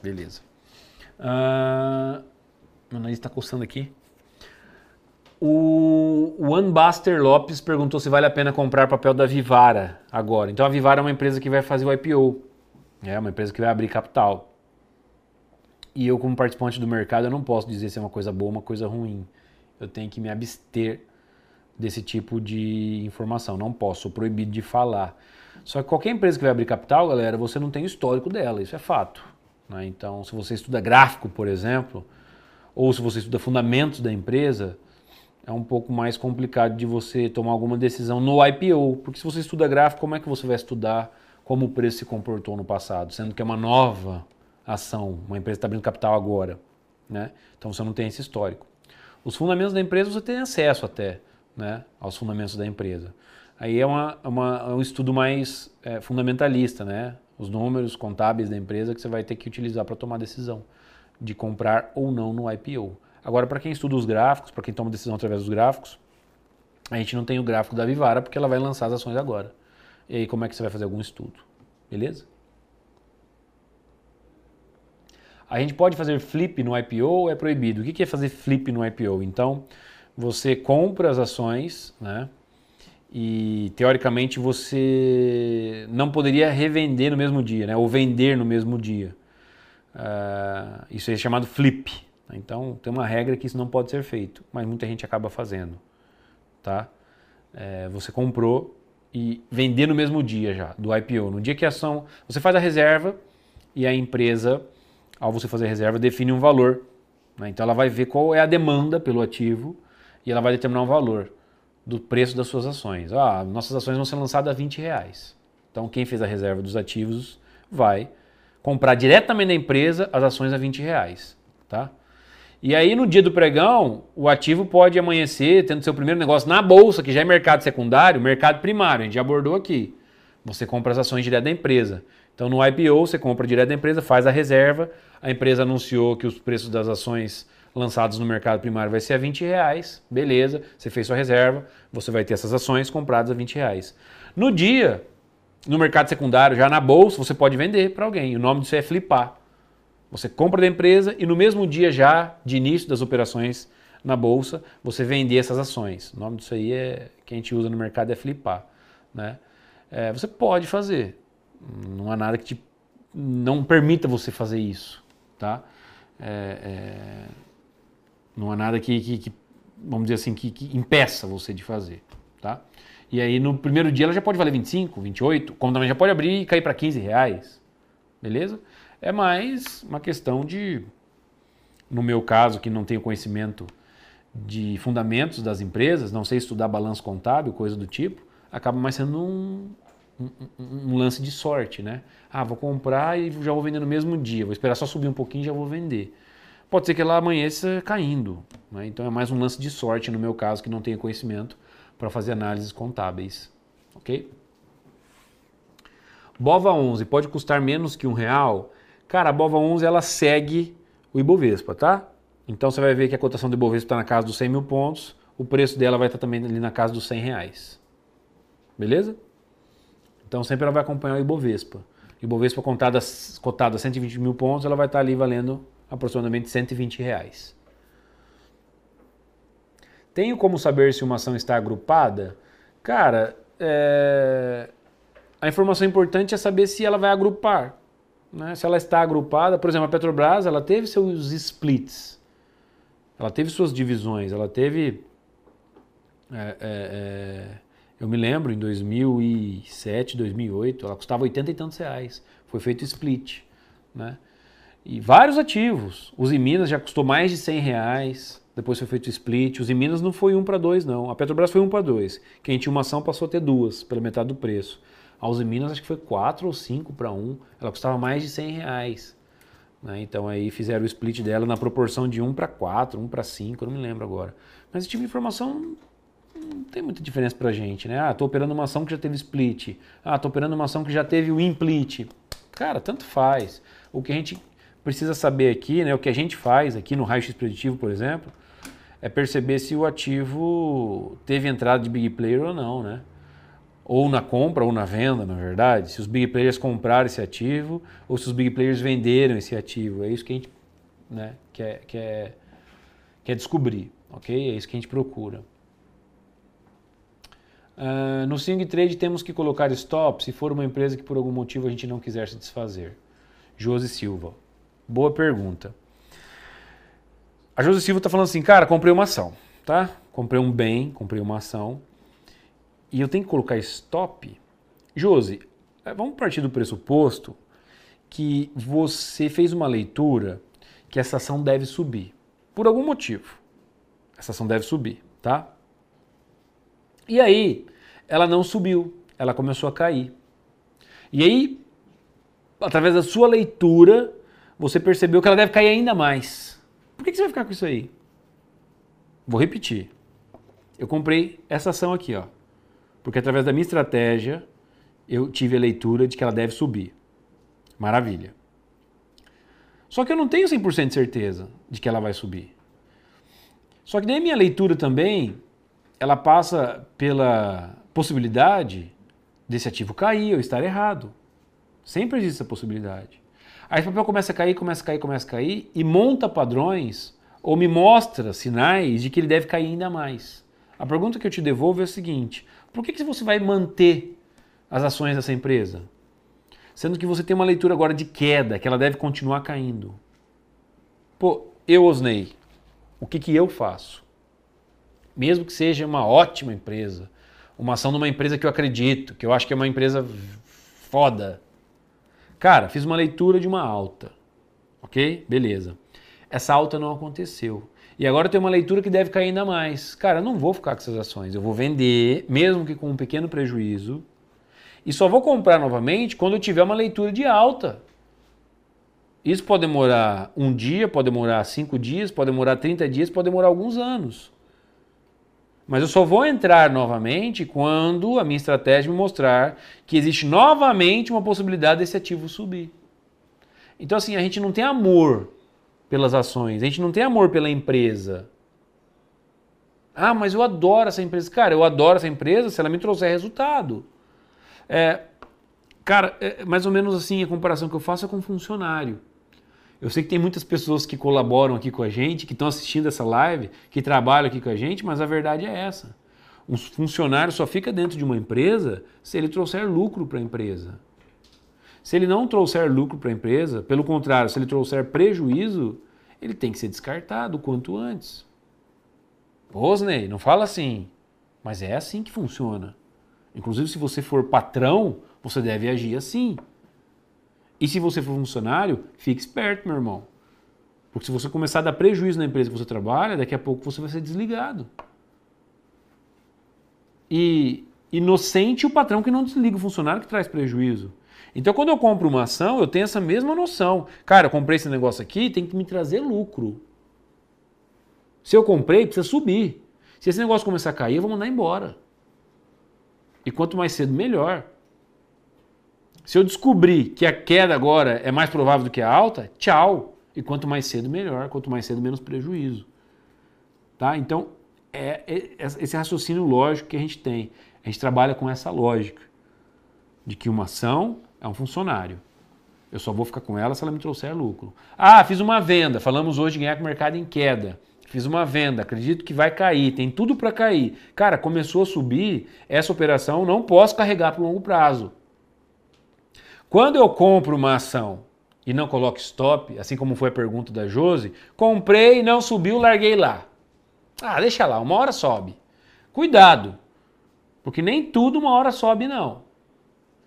Beleza. Uh... Meu nariz está coçando aqui. O One Buster Lopes perguntou se vale a pena comprar papel da Vivara agora. Então a Vivara é uma empresa que vai fazer o IPO. É uma empresa que vai abrir capital. E eu, como participante do mercado, eu não posso dizer se é uma coisa boa ou uma coisa ruim. Eu tenho que me abster desse tipo de informação. Não posso, sou proibido de falar. Só que qualquer empresa que vai abrir capital, galera, você não tem o histórico dela, isso é fato. Né? Então, se você estuda gráfico, por exemplo, ou se você estuda fundamentos da empresa, é um pouco mais complicado de você tomar alguma decisão no IPO, porque se você estuda gráfico, como é que você vai estudar como o preço se comportou no passado, sendo que é uma nova ação, uma empresa está abrindo capital agora, né? Então você não tem esse histórico. Os fundamentos da empresa você tem acesso até, né, aos fundamentos da empresa. Aí é, uma, é uma, é um estudo mais é, fundamentalista, né? Os números contábeis da empresa que você vai ter que utilizar para tomar decisão de comprar ou não no IPO. Agora, para quem estuda os gráficos, para quem toma decisão através dos gráficos, a gente não tem o gráfico da Vivara porque ela vai lançar as ações agora. E aí, como é que você vai fazer algum estudo? Beleza? A gente pode fazer flip no IPO ou é proibido? O que é fazer flip no IPO? Então, você compra as ações, né? E teoricamente você não poderia revender no mesmo dia, né? Ou vender no mesmo dia. Uh, isso é chamado flip. Tá? Então tem uma regra que isso não pode ser feito, mas muita gente acaba fazendo, tá? É, você comprou e vender no mesmo dia já do IPO, no dia que a ação você faz a reserva e a empresa, ao você fazer a reserva, define um valor. Né? Então ela vai ver qual é a demanda pelo ativo e ela vai determinar um valor do preço das suas ações. Ah, nossas ações vão ser lançadas a 20 reais. Então quem fez a reserva dos ativos vai comprar diretamente da empresa as ações a 20 reais, tá? E aí no dia do pregão, o ativo pode amanhecer tendo seu primeiro negócio na bolsa, que já é mercado secundário, mercado primário, a gente já abordou aqui. Você compra as ações direto da empresa. Então no IPO você compra direto da empresa, faz a reserva, a empresa anunciou que os preços das ações lançados no mercado primário vai ser a 20 reais, beleza, você fez sua reserva, você vai ter essas ações compradas a 20 reais. No dia, no mercado secundário, já na bolsa, você pode vender para alguém. O nome disso é flipar. Você compra da empresa e no mesmo dia já de início das operações na bolsa, você vender essas ações. O nome disso aí é que a gente usa no mercado é flipar, né? É, você pode fazer. Não há nada que te não permita você fazer isso, tá? É, é, não há nada que, que, que, vamos dizer assim que, que impeça você de fazer. E aí no primeiro dia ela já pode valer 25, 28, como também já pode abrir e cair para 15 reais. Beleza? É mais uma questão de, no meu caso, que não tenho conhecimento de fundamentos das empresas, não sei estudar balanço contábil, coisa do tipo, acaba mais sendo um, um, um, lance de sorte, né? Ah, vou comprar e já vou vender no mesmo dia, vou esperar só subir um pouquinho e já vou vender. Pode ser que ela amanheça caindo, né? então é mais um lance de sorte no meu caso, que não tenho conhecimento para fazer análises contábeis. Ok? Bova 11 pode custar menos que um real? Cara, a Bova 11 ela segue o Ibovespa, tá? Então você vai ver que a cotação do Ibovespa está na casa dos 100 mil pontos, o preço dela vai estar tá também ali na casa dos 100 reais. Beleza? Então sempre ela vai acompanhar o Ibovespa. Ibovespa contada, cotada 120 mil pontos, ela vai estar tá ali valendo aproximadamente 120 reais. Tenho como saber se uma ação está agrupada? Cara, é... a informação importante é saber se ela vai agrupar. Né? Se ela está agrupada, por exemplo, a Petrobras, ela teve seus splits, ela teve suas divisões, ela teve. É, é, é eu me lembro em 2007, 2008, ela custava 80 e tantos reais. Foi feito split. Né? E vários ativos. Os em Minas já custou mais de 100 reais depois foi feito split. Os em Minas não foi 1 para 2, não. A Petrobras foi 1 para 2. Quem tinha uma ação passou a ter duas, pela metade do preço. A Uzi Minas acho que foi 4 ou 5 para 1. Ela custava mais de 100 reais. Né? Então aí fizeram o split dela na proporção de 1 para 4, 1 para 5, não me lembro agora. Mas esse tipo de informação não tem muita diferença para a gente, né? Ah, estou operando uma ação que já teve split. Ah, estou operando uma ação que já teve o implit. Cara, tanto faz. O que a gente precisa saber aqui, né, o que a gente faz aqui no raio-x preditivo, por exemplo, é perceber se o ativo teve entrada de big player ou não, né? Ou na compra ou na venda, na verdade. Se os big players compraram esse ativo ou se os big players venderam esse ativo. É isso que a gente né, quer, quer, quer descobrir, ok? É isso que a gente procura. Uh, no swing trade temos que colocar stop se for uma empresa que por algum motivo a gente não quiser se desfazer. Josi Silva. Boa pergunta. A José Silva está falando assim, cara, comprei uma ação, tá? Comprei um bem, comprei uma ação e eu tenho que colocar stop. Josi, eh, vamos partir do pressuposto que você fez uma leitura que essa ação deve subir. Por algum motivo. Essa ação deve subir, tá? E aí, ela não subiu, ela começou a cair. E aí, através da sua leitura, você percebeu que ela deve cair ainda mais. Por que, que você vai ficar com isso aí? Vou repetir. Eu comprei essa ação aqui, ó. Porque através da minha estratégia, eu tive a leitura de que ela deve subir. Maravilha. Só que eu não tenho 100% de certeza de que ela vai subir. Só que daí minha leitura também, ela passa pela possibilidade desse ativo cair ou estar errado. Sempre existe essa possibilidade. Aí esse papel começa a cair, começa a cair, começa a cair e monta padrões ou me mostra sinais de que ele deve cair ainda mais. A pergunta que eu te devolvo é a seguinte: por que, que você vai manter as ações dessa empresa? Sendo que você tem uma leitura agora de queda, que ela deve continuar caindo. Pô, eu osnei. O que, que eu faço? Mesmo que seja uma ótima empresa, uma ação de uma empresa que eu acredito, que eu acho que é uma empresa foda, Cara, fiz uma leitura de uma alta. Ok? Beleza. Essa alta não aconteceu. E agora tem uma leitura que deve cair ainda mais. Cara, eu não vou ficar com essas ações. Eu vou vender, mesmo que com um pequeno prejuízo. E só vou comprar novamente quando eu tiver uma leitura de alta. Isso pode demorar um dia, pode demorar cinco dias, pode demorar 30 dias, pode demorar alguns anos. Mas eu só vou entrar novamente quando a minha estratégia me mostrar que existe novamente uma possibilidade desse ativo subir. Então, assim, a gente não tem amor pelas ações, a gente não tem amor pela empresa. Ah, mas eu adoro essa empresa. Cara, eu adoro essa empresa se ela me trouxer resultado. É, cara, é mais ou menos assim a comparação que eu faço é com um funcionário. Eu sei que tem muitas pessoas que colaboram aqui com a gente, que estão assistindo essa live, que trabalham aqui com a gente, mas a verdade é essa. Um funcionário só fica dentro de uma empresa se ele trouxer lucro para a empresa. Se ele não trouxer lucro para a empresa, pelo contrário, se ele trouxer prejuízo, ele tem que ser descartado o quanto antes. Rosney, não fala assim, mas é assim que funciona. Inclusive, se você for patrão, você deve agir assim. E se você for funcionário, fique esperto, meu irmão. Porque se você começar a dar prejuízo na empresa que você trabalha, daqui a pouco você vai ser desligado. E inocente o patrão que não desliga o funcionário que traz prejuízo. Então, quando eu compro uma ação, eu tenho essa mesma noção. Cara, eu comprei esse negócio aqui, tem que me trazer lucro. Se eu comprei, precisa subir. Se esse negócio começar a cair, eu vou mandar embora. E quanto mais cedo, melhor. Se eu descobrir que a queda agora é mais provável do que a alta, tchau. E quanto mais cedo, melhor. Quanto mais cedo, menos prejuízo. Tá? Então, é, é esse raciocínio lógico que a gente tem. A gente trabalha com essa lógica de que uma ação é um funcionário. Eu só vou ficar com ela se ela me trouxer lucro. Ah, fiz uma venda. Falamos hoje de ganhar com o mercado em queda. Fiz uma venda, acredito que vai cair, tem tudo para cair. Cara, começou a subir, essa operação não posso carregar para o longo prazo. Quando eu compro uma ação e não coloco stop, assim como foi a pergunta da Jose, comprei, não subiu, larguei lá. Ah, deixa lá, uma hora sobe. Cuidado, porque nem tudo uma hora sobe, não.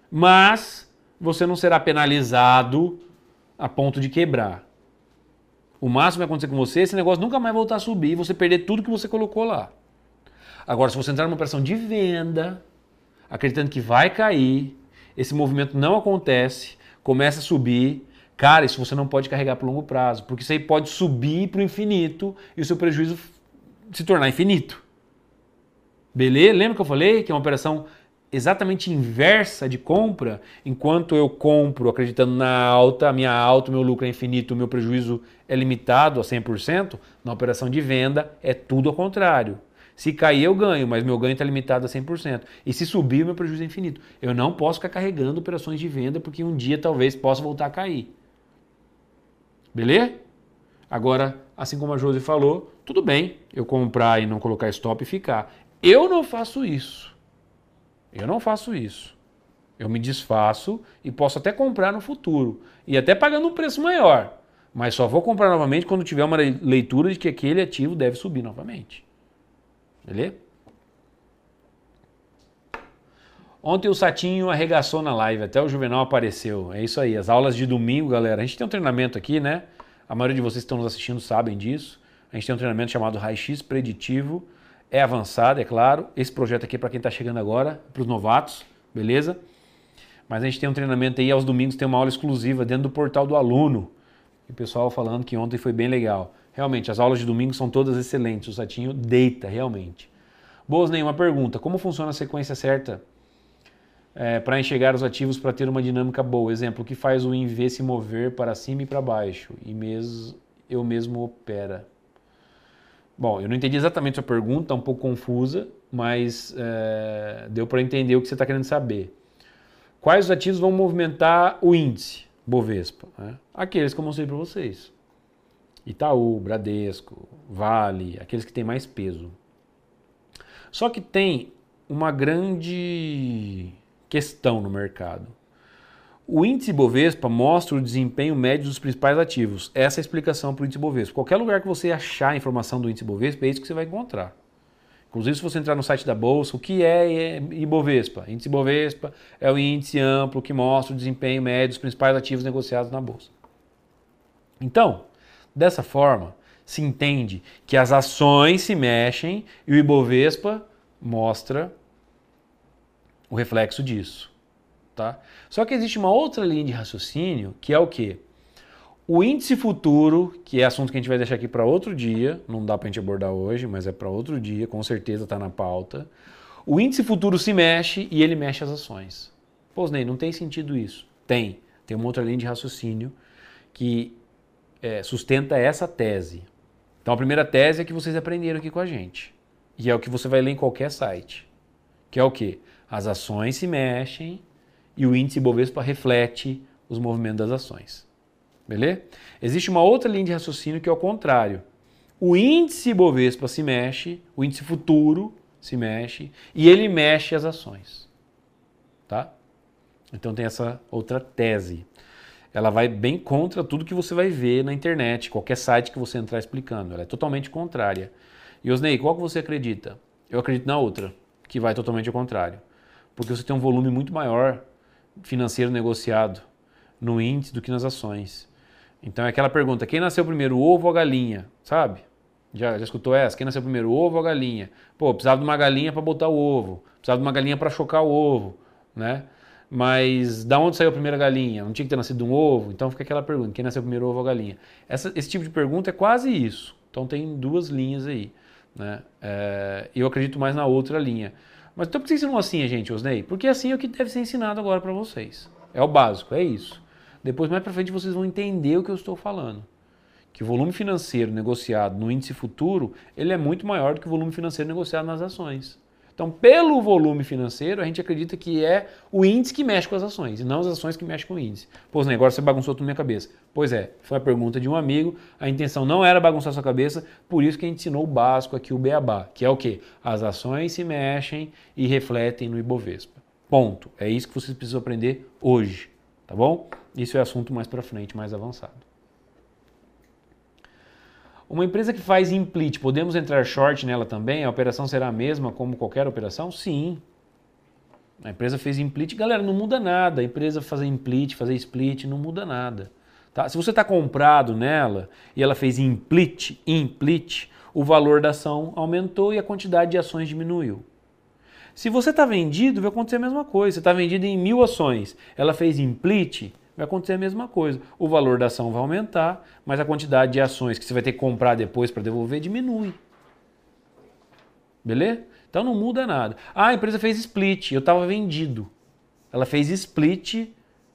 Mas você não será penalizado a ponto de quebrar. O máximo que vai acontecer com você, é esse negócio nunca mais voltar a subir e você perder tudo que você colocou lá. Agora, se você entrar numa operação de venda, acreditando que vai cair, esse movimento não acontece, começa a subir. Cara, isso você não pode carregar para longo prazo, porque isso aí pode subir para o infinito e o seu prejuízo se tornar infinito. Beleza? Lembra que eu falei que é uma operação exatamente inversa de compra? Enquanto eu compro acreditando na alta, a minha alta, meu lucro é infinito, o meu prejuízo é limitado a 100%, na operação de venda é tudo ao contrário. Se cair, eu ganho, mas meu ganho está limitado a 100%. E se subir, meu prejuízo é infinito. Eu não posso ficar carregando operações de venda, porque um dia talvez possa voltar a cair. Beleza? Agora, assim como a Josi falou, tudo bem eu comprar e não colocar stop e ficar. Eu não faço isso. Eu não faço isso. Eu me desfaço e posso até comprar no futuro. E até pagando um preço maior. Mas só vou comprar novamente quando tiver uma leitura de que aquele ativo deve subir novamente. Beleza? Ontem o Satinho arregaçou na live, até o Juvenal apareceu. É isso aí, as aulas de domingo, galera. A gente tem um treinamento aqui, né? A maioria de vocês que estão nos assistindo sabem disso. A gente tem um treinamento chamado Raio-X Preditivo. É avançado, é claro. Esse projeto aqui é para quem está chegando agora, para os novatos, beleza? Mas a gente tem um treinamento aí aos domingos, tem uma aula exclusiva dentro do portal do aluno. E o pessoal falando que ontem foi bem legal. Realmente, as aulas de domingo são todas excelentes, o Satinho deita, realmente. Boas, nenhuma pergunta. Como funciona a sequência certa é, para enxergar os ativos para ter uma dinâmica boa? Exemplo, o que faz o INV se mover para cima e para baixo? E mesmo eu mesmo opera. Bom, eu não entendi exatamente a sua pergunta, tá um pouco confusa, mas é, deu para entender o que você está querendo saber. Quais os ativos vão movimentar o índice Bovespa? Né? Aqueles que eu mostrei para vocês. Itaú, Bradesco, Vale, aqueles que têm mais peso. Só que tem uma grande questão no mercado. O índice Bovespa mostra o desempenho médio dos principais ativos. Essa é a explicação para o índice Bovespa. Qualquer lugar que você achar a informação do índice Bovespa, é isso que você vai encontrar. Inclusive, se você entrar no site da Bolsa, o que é Ibovespa? É índice Ibovespa é o índice amplo que mostra o desempenho médio dos principais ativos negociados na Bolsa. Então, Dessa forma, se entende que as ações se mexem e o Ibovespa mostra o reflexo disso. Tá? Só que existe uma outra linha de raciocínio que é o que? O índice futuro, que é assunto que a gente vai deixar aqui para outro dia, não dá para a gente abordar hoje, mas é para outro dia, com certeza está na pauta. O índice futuro se mexe e ele mexe as ações. Pô, Ney, não tem sentido isso. Tem. Tem uma outra linha de raciocínio que é, sustenta essa tese. Então a primeira tese é que vocês aprenderam aqui com a gente. E é o que você vai ler em qualquer site. Que é o quê? As ações se mexem e o índice Bovespa reflete os movimentos das ações. Beleza? Existe uma outra linha de raciocínio que é o contrário. O índice Bovespa se mexe, o índice futuro se mexe e ele mexe as ações. Tá? Então tem essa outra tese ela vai bem contra tudo que você vai ver na internet, qualquer site que você entrar explicando. Ela é totalmente contrária. E osney qual que você acredita? Eu acredito na outra, que vai totalmente ao contrário. Porque você tem um volume muito maior financeiro negociado no índice do que nas ações. Então é aquela pergunta: quem nasceu primeiro, o ovo ou a galinha? Sabe? Já, já escutou essa? Quem nasceu primeiro, o ovo ou a galinha? Pô, precisava de uma galinha para botar o ovo, precisava de uma galinha para chocar o ovo, né? Mas da onde saiu a primeira galinha? Não tinha que ter nascido um ovo? Então fica aquela pergunta: quem nasceu primeiro, ovo ou galinha? Essa, esse tipo de pergunta é quase isso. Então tem duas linhas aí. Né? É, eu acredito mais na outra linha. Mas então por que você não assim, gente, Osney? Porque assim é o que deve ser ensinado agora para vocês. É o básico, é isso. Depois, mais para frente, vocês vão entender o que eu estou falando. Que o volume financeiro negociado no índice futuro, ele é muito maior do que o volume financeiro negociado nas ações. Então, pelo volume financeiro, a gente acredita que é o índice que mexe com as ações e não as ações que mexem com o índice. Pô, Zé, agora você bagunçou tudo na minha cabeça. Pois é, foi a pergunta de um amigo, a intenção não era bagunçar sua cabeça, por isso que a gente ensinou o básico aqui, o beabá, que é o quê? As ações se mexem e refletem no Ibovespa. Ponto. É isso que vocês precisam aprender hoje, tá bom? Isso é assunto mais para frente, mais avançado. Uma empresa que faz implit, tipo, podemos entrar short nela também? A operação será a mesma como qualquer operação? Sim. A empresa fez implit, galera, não muda nada. A empresa fazer implit, fazer split, não muda nada. Tá? Se você está comprado nela e ela fez implit, implit, o valor da ação aumentou e a quantidade de ações diminuiu. Se você está vendido, vai acontecer a mesma coisa. Você está vendido em mil ações, ela fez implit, vai acontecer a mesma coisa. O valor da ação vai aumentar, mas a quantidade de ações que você vai ter que comprar depois para devolver diminui. Beleza? Então não muda nada. Ah, a empresa fez split, eu estava vendido. Ela fez split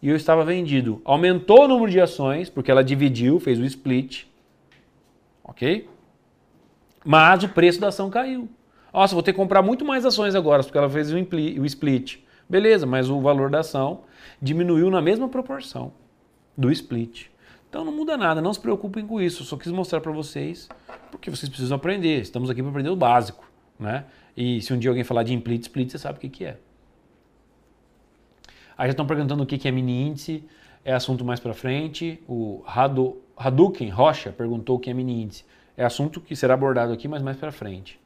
e eu estava vendido. Aumentou o número de ações, porque ela dividiu, fez o split. Ok? Mas o preço da ação caiu. Nossa, vou ter que comprar muito mais ações agora, porque ela fez o split. Beleza, mas o valor da ação diminuiu na mesma proporção do split. Então não muda nada, não se preocupem com isso. Eu só quis mostrar para vocês porque vocês precisam aprender. Estamos aqui para aprender o básico, né? E se um dia alguém falar de split, split, você sabe o que, que é. Aí já estão perguntando o que, que é mini índice. É assunto mais para frente. O Hadouken Rocha perguntou o que é mini índice. É assunto que será abordado aqui, mas mais para frente.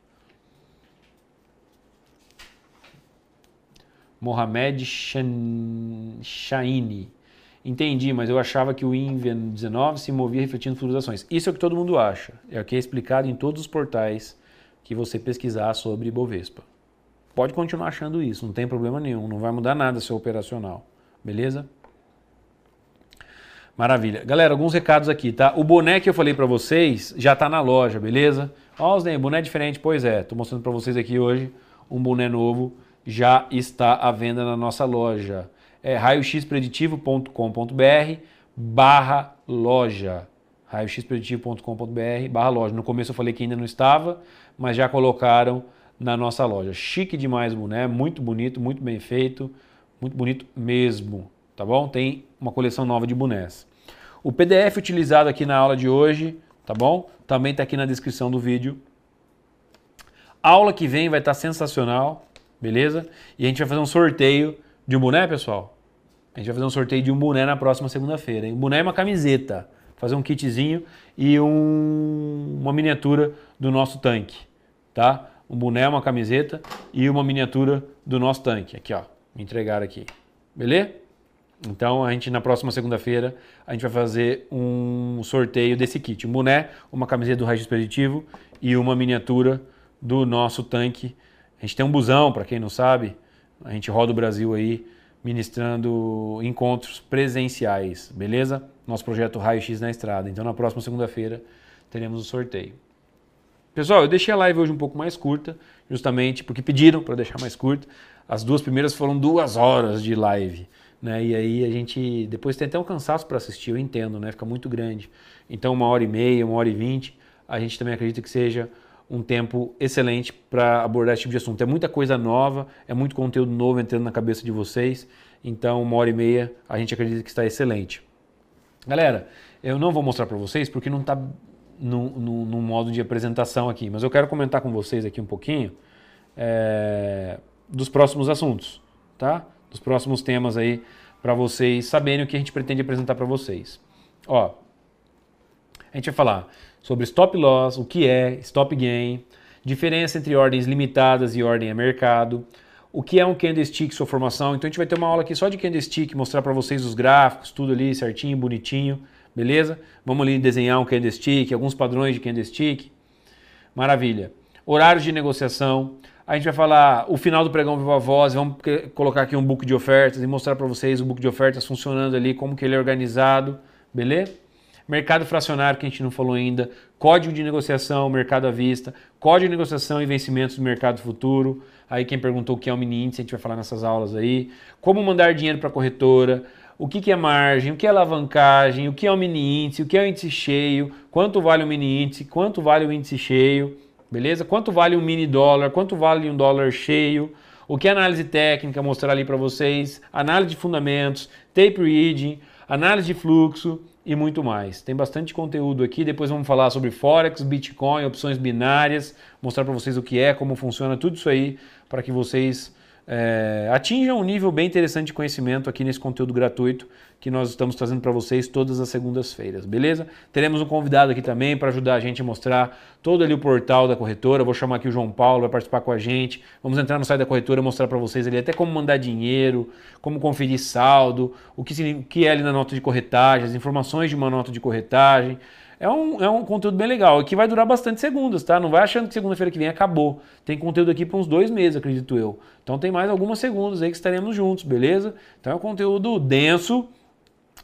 Mohamed Shaini. Entendi, mas eu achava que o INVEN 19 se movia refletindo flutuações. Isso é o que todo mundo acha. É o que é explicado em todos os portais que você pesquisar sobre Bovespa. Pode continuar achando isso, não tem problema nenhum, não vai mudar nada seu operacional. Beleza? Maravilha. Galera, alguns recados aqui, tá? O boné que eu falei para vocês já tá na loja, beleza? Ó, os boné diferente, pois é. Tô mostrando para vocês aqui hoje um boné novo já está à venda na nossa loja. É raioxpreditivo.com.br barra loja. raioxpreditivo.com.br barra loja. No começo eu falei que ainda não estava, mas já colocaram na nossa loja. Chique demais o boné, muito bonito, muito bem feito, muito bonito mesmo, tá bom? Tem uma coleção nova de bonés. O PDF utilizado aqui na aula de hoje, tá bom? Também está aqui na descrição do vídeo. A aula que vem vai estar tá sensacional beleza? E a gente vai fazer um sorteio de um boné, pessoal. A gente vai fazer um sorteio de um boné na próxima segunda-feira. Um boné e é uma camiseta. Fazer um kitzinho e um, uma miniatura do nosso tanque, tá? Um boné, uma camiseta e uma miniatura do nosso tanque. Aqui, ó. Me entregaram aqui. Beleza? Então, a gente, na próxima segunda-feira, a gente vai fazer um sorteio desse kit. Um boné, uma camiseta do Raiz Expeditivo e uma miniatura do nosso tanque a gente tem um busão, para quem não sabe, a gente roda o Brasil aí ministrando encontros presenciais, beleza? Nosso projeto Raio X na Estrada. Então na próxima segunda-feira teremos o um sorteio. Pessoal, eu deixei a live hoje um pouco mais curta, justamente porque pediram para deixar mais curta. As duas primeiras foram duas horas de live. Né? E aí a gente depois tem até um cansaço para assistir, eu entendo, né? Fica muito grande. Então uma hora e meia, uma hora e vinte, a gente também acredita que seja um tempo excelente para abordar esse tipo de assunto. É muita coisa nova, é muito conteúdo novo entrando na cabeça de vocês. Então, uma hora e meia, a gente acredita que está excelente. Galera, eu não vou mostrar para vocês porque não está no, no, no, modo de apresentação aqui, mas eu quero comentar com vocês aqui um pouquinho é, dos próximos assuntos, tá? Dos próximos temas aí para vocês saberem o que a gente pretende apresentar para vocês. Ó, a gente vai falar sobre stop loss, o que é stop gain, diferença entre ordens limitadas e ordem a mercado, o que é um candlestick, sua formação. Então a gente vai ter uma aula aqui só de candlestick, mostrar para vocês os gráficos, tudo ali certinho, bonitinho, beleza? Vamos ali desenhar um candlestick, alguns padrões de candlestick. Maravilha. Horários de negociação. A gente vai falar o final do pregão Viva Voz, vamos colocar aqui um book de ofertas e mostrar para vocês o book de ofertas funcionando ali, como que ele é organizado, beleza? mercado fracionário que a gente não falou ainda, código de negociação, mercado à vista, código de negociação e vencimentos do mercado futuro. Aí quem perguntou o que é o mini índice, a gente vai falar nessas aulas aí. Como mandar dinheiro para a corretora, o que, que é margem, o que é alavancagem, o que é o mini índice, o que é o índice cheio, quanto vale o mini índice, quanto vale o índice cheio, beleza? Quanto vale um mini dólar, quanto vale um dólar cheio, o que é análise técnica, mostrar ali para vocês, análise de fundamentos, tape reading, análise de fluxo, e muito mais. Tem bastante conteúdo aqui. Depois vamos falar sobre Forex, Bitcoin, opções binárias, mostrar para vocês o que é, como funciona, tudo isso aí, para que vocês é, atinjam um nível bem interessante de conhecimento aqui nesse conteúdo gratuito que nós estamos trazendo para vocês todas as segundas-feiras, beleza? Teremos um convidado aqui também para ajudar a gente a mostrar todo ali o portal da corretora. vou chamar aqui o João Paulo, vai participar com a gente. Vamos entrar no site da corretora, mostrar para vocês ali até como mandar dinheiro, como conferir saldo, o que, o que é ali na nota de corretagem, as informações de uma nota de corretagem. É um, é um conteúdo bem legal. Aqui vai durar bastante segundas, tá? Não vai achando que segunda-feira que vem acabou. Tem conteúdo aqui para uns dois meses, acredito eu. Então tem mais algumas segundas aí que estaremos juntos, beleza? Então é um conteúdo denso,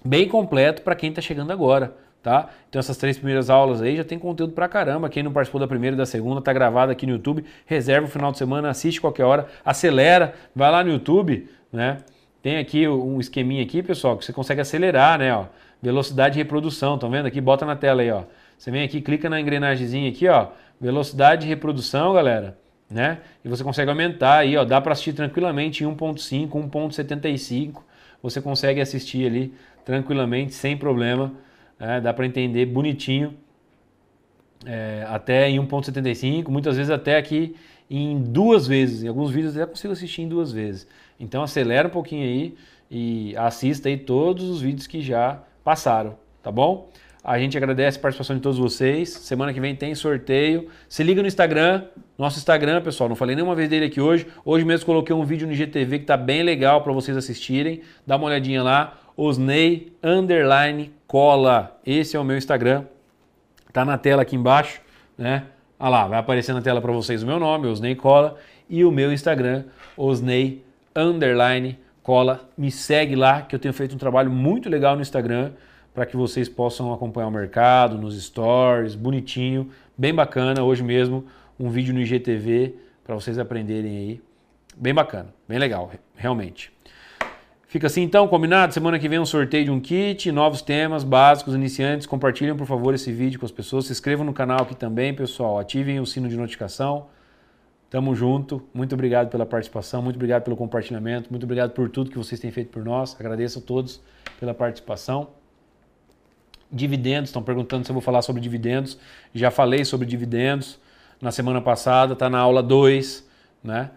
bem completo para quem está chegando agora. Tá? Então essas três primeiras aulas aí já tem conteúdo pra caramba. Quem não participou da primeira e da segunda, tá gravado aqui no YouTube. Reserva o final de semana, assiste qualquer hora, acelera, vai lá no YouTube, né? Tem aqui um esqueminha aqui, pessoal, que você consegue acelerar, né? Ó. Velocidade de reprodução, estão vendo aqui? Bota na tela aí, ó. Você vem aqui, clica na engrenagemzinha aqui, ó. Velocidade de reprodução, galera, né? E você consegue aumentar aí, ó. Dá para assistir tranquilamente em 1.5, 1.75. Você consegue assistir ali tranquilamente, sem problema. Né? Dá para entender bonitinho. É, até em 1.75, muitas vezes até aqui em duas vezes. Em alguns vídeos até consigo assistir em duas vezes. Então acelera um pouquinho aí e assista aí todos os vídeos que já passaram, tá bom? A gente agradece a participação de todos vocês. Semana que vem tem sorteio. Se liga no Instagram, nosso Instagram, pessoal. Não falei nenhuma vez dele aqui hoje. Hoje mesmo coloquei um vídeo no IGTV que tá bem legal para vocês assistirem. Dá uma olhadinha lá. Osney underline cola. Esse é o meu Instagram. Tá na tela aqui embaixo, né? Olha lá, vai aparecer na tela para vocês o meu nome, Osney Cola, e o meu Instagram, Osney underline cola, me segue lá, que eu tenho feito um trabalho muito legal no Instagram para que vocês possam acompanhar o mercado, nos stories, bonitinho, bem bacana. Hoje mesmo, um vídeo no IGTV para vocês aprenderem aí. Bem bacana, bem legal, realmente. Fica assim então, combinado? Semana que vem um sorteio de um kit, novos temas básicos, iniciantes. Compartilhem, por favor, esse vídeo com as pessoas. Se inscrevam no canal aqui também, pessoal. Ativem o sino de notificação. Tamo junto. Muito obrigado pela participação, muito obrigado pelo compartilhamento, muito obrigado por tudo que vocês têm feito por nós. Agradeço a todos pela participação. Dividendos, estão perguntando se eu vou falar sobre dividendos. Já falei sobre dividendos na semana passada, tá na aula 2, né?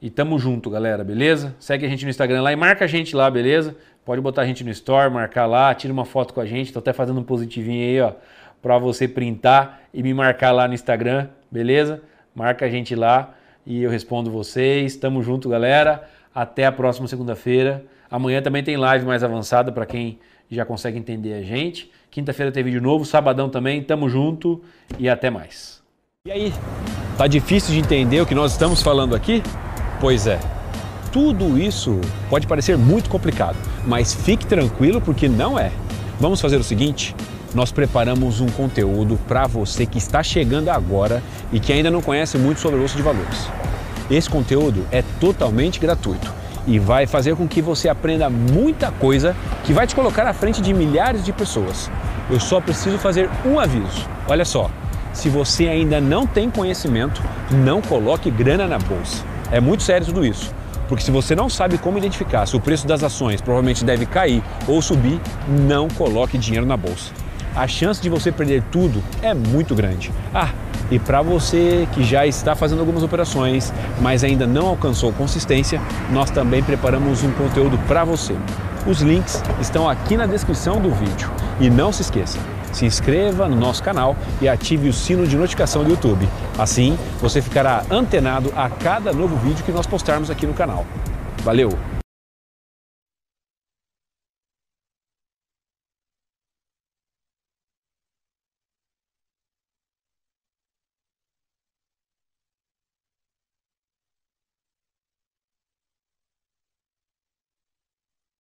E tamo junto, galera, beleza? Segue a gente no Instagram lá e marca a gente lá, beleza? Pode botar a gente no store, marcar lá, tira uma foto com a gente. Tô até fazendo um positivinho aí, ó, para você printar e me marcar lá no Instagram, beleza? Marca a gente lá e eu respondo vocês. Tamo junto, galera. Até a próxima segunda-feira. Amanhã também tem live mais avançada para quem já consegue entender a gente. Quinta-feira tem vídeo novo, sabadão também. Tamo junto e até mais. E aí, tá difícil de entender o que nós estamos falando aqui? Pois é. Tudo isso pode parecer muito complicado, mas fique tranquilo porque não é. Vamos fazer o seguinte, nós preparamos um conteúdo para você que está chegando agora e que ainda não conhece muito sobre o Bolsa de Valores. Esse conteúdo é totalmente gratuito e vai fazer com que você aprenda muita coisa que vai te colocar à frente de milhares de pessoas. Eu só preciso fazer um aviso. Olha só, se você ainda não tem conhecimento, não coloque grana na bolsa. É muito sério tudo isso. Porque se você não sabe como identificar se o preço das ações provavelmente deve cair ou subir, não coloque dinheiro na bolsa a chance de você perder tudo é muito grande. Ah, e para você que já está fazendo algumas operações, mas ainda não alcançou consistência, nós também preparamos um conteúdo para você. Os links estão aqui na descrição do vídeo. E não se esqueça, se inscreva no nosso canal e ative o sino de notificação do YouTube. Assim, você ficará antenado a cada novo vídeo que nós postarmos aqui no canal. Valeu!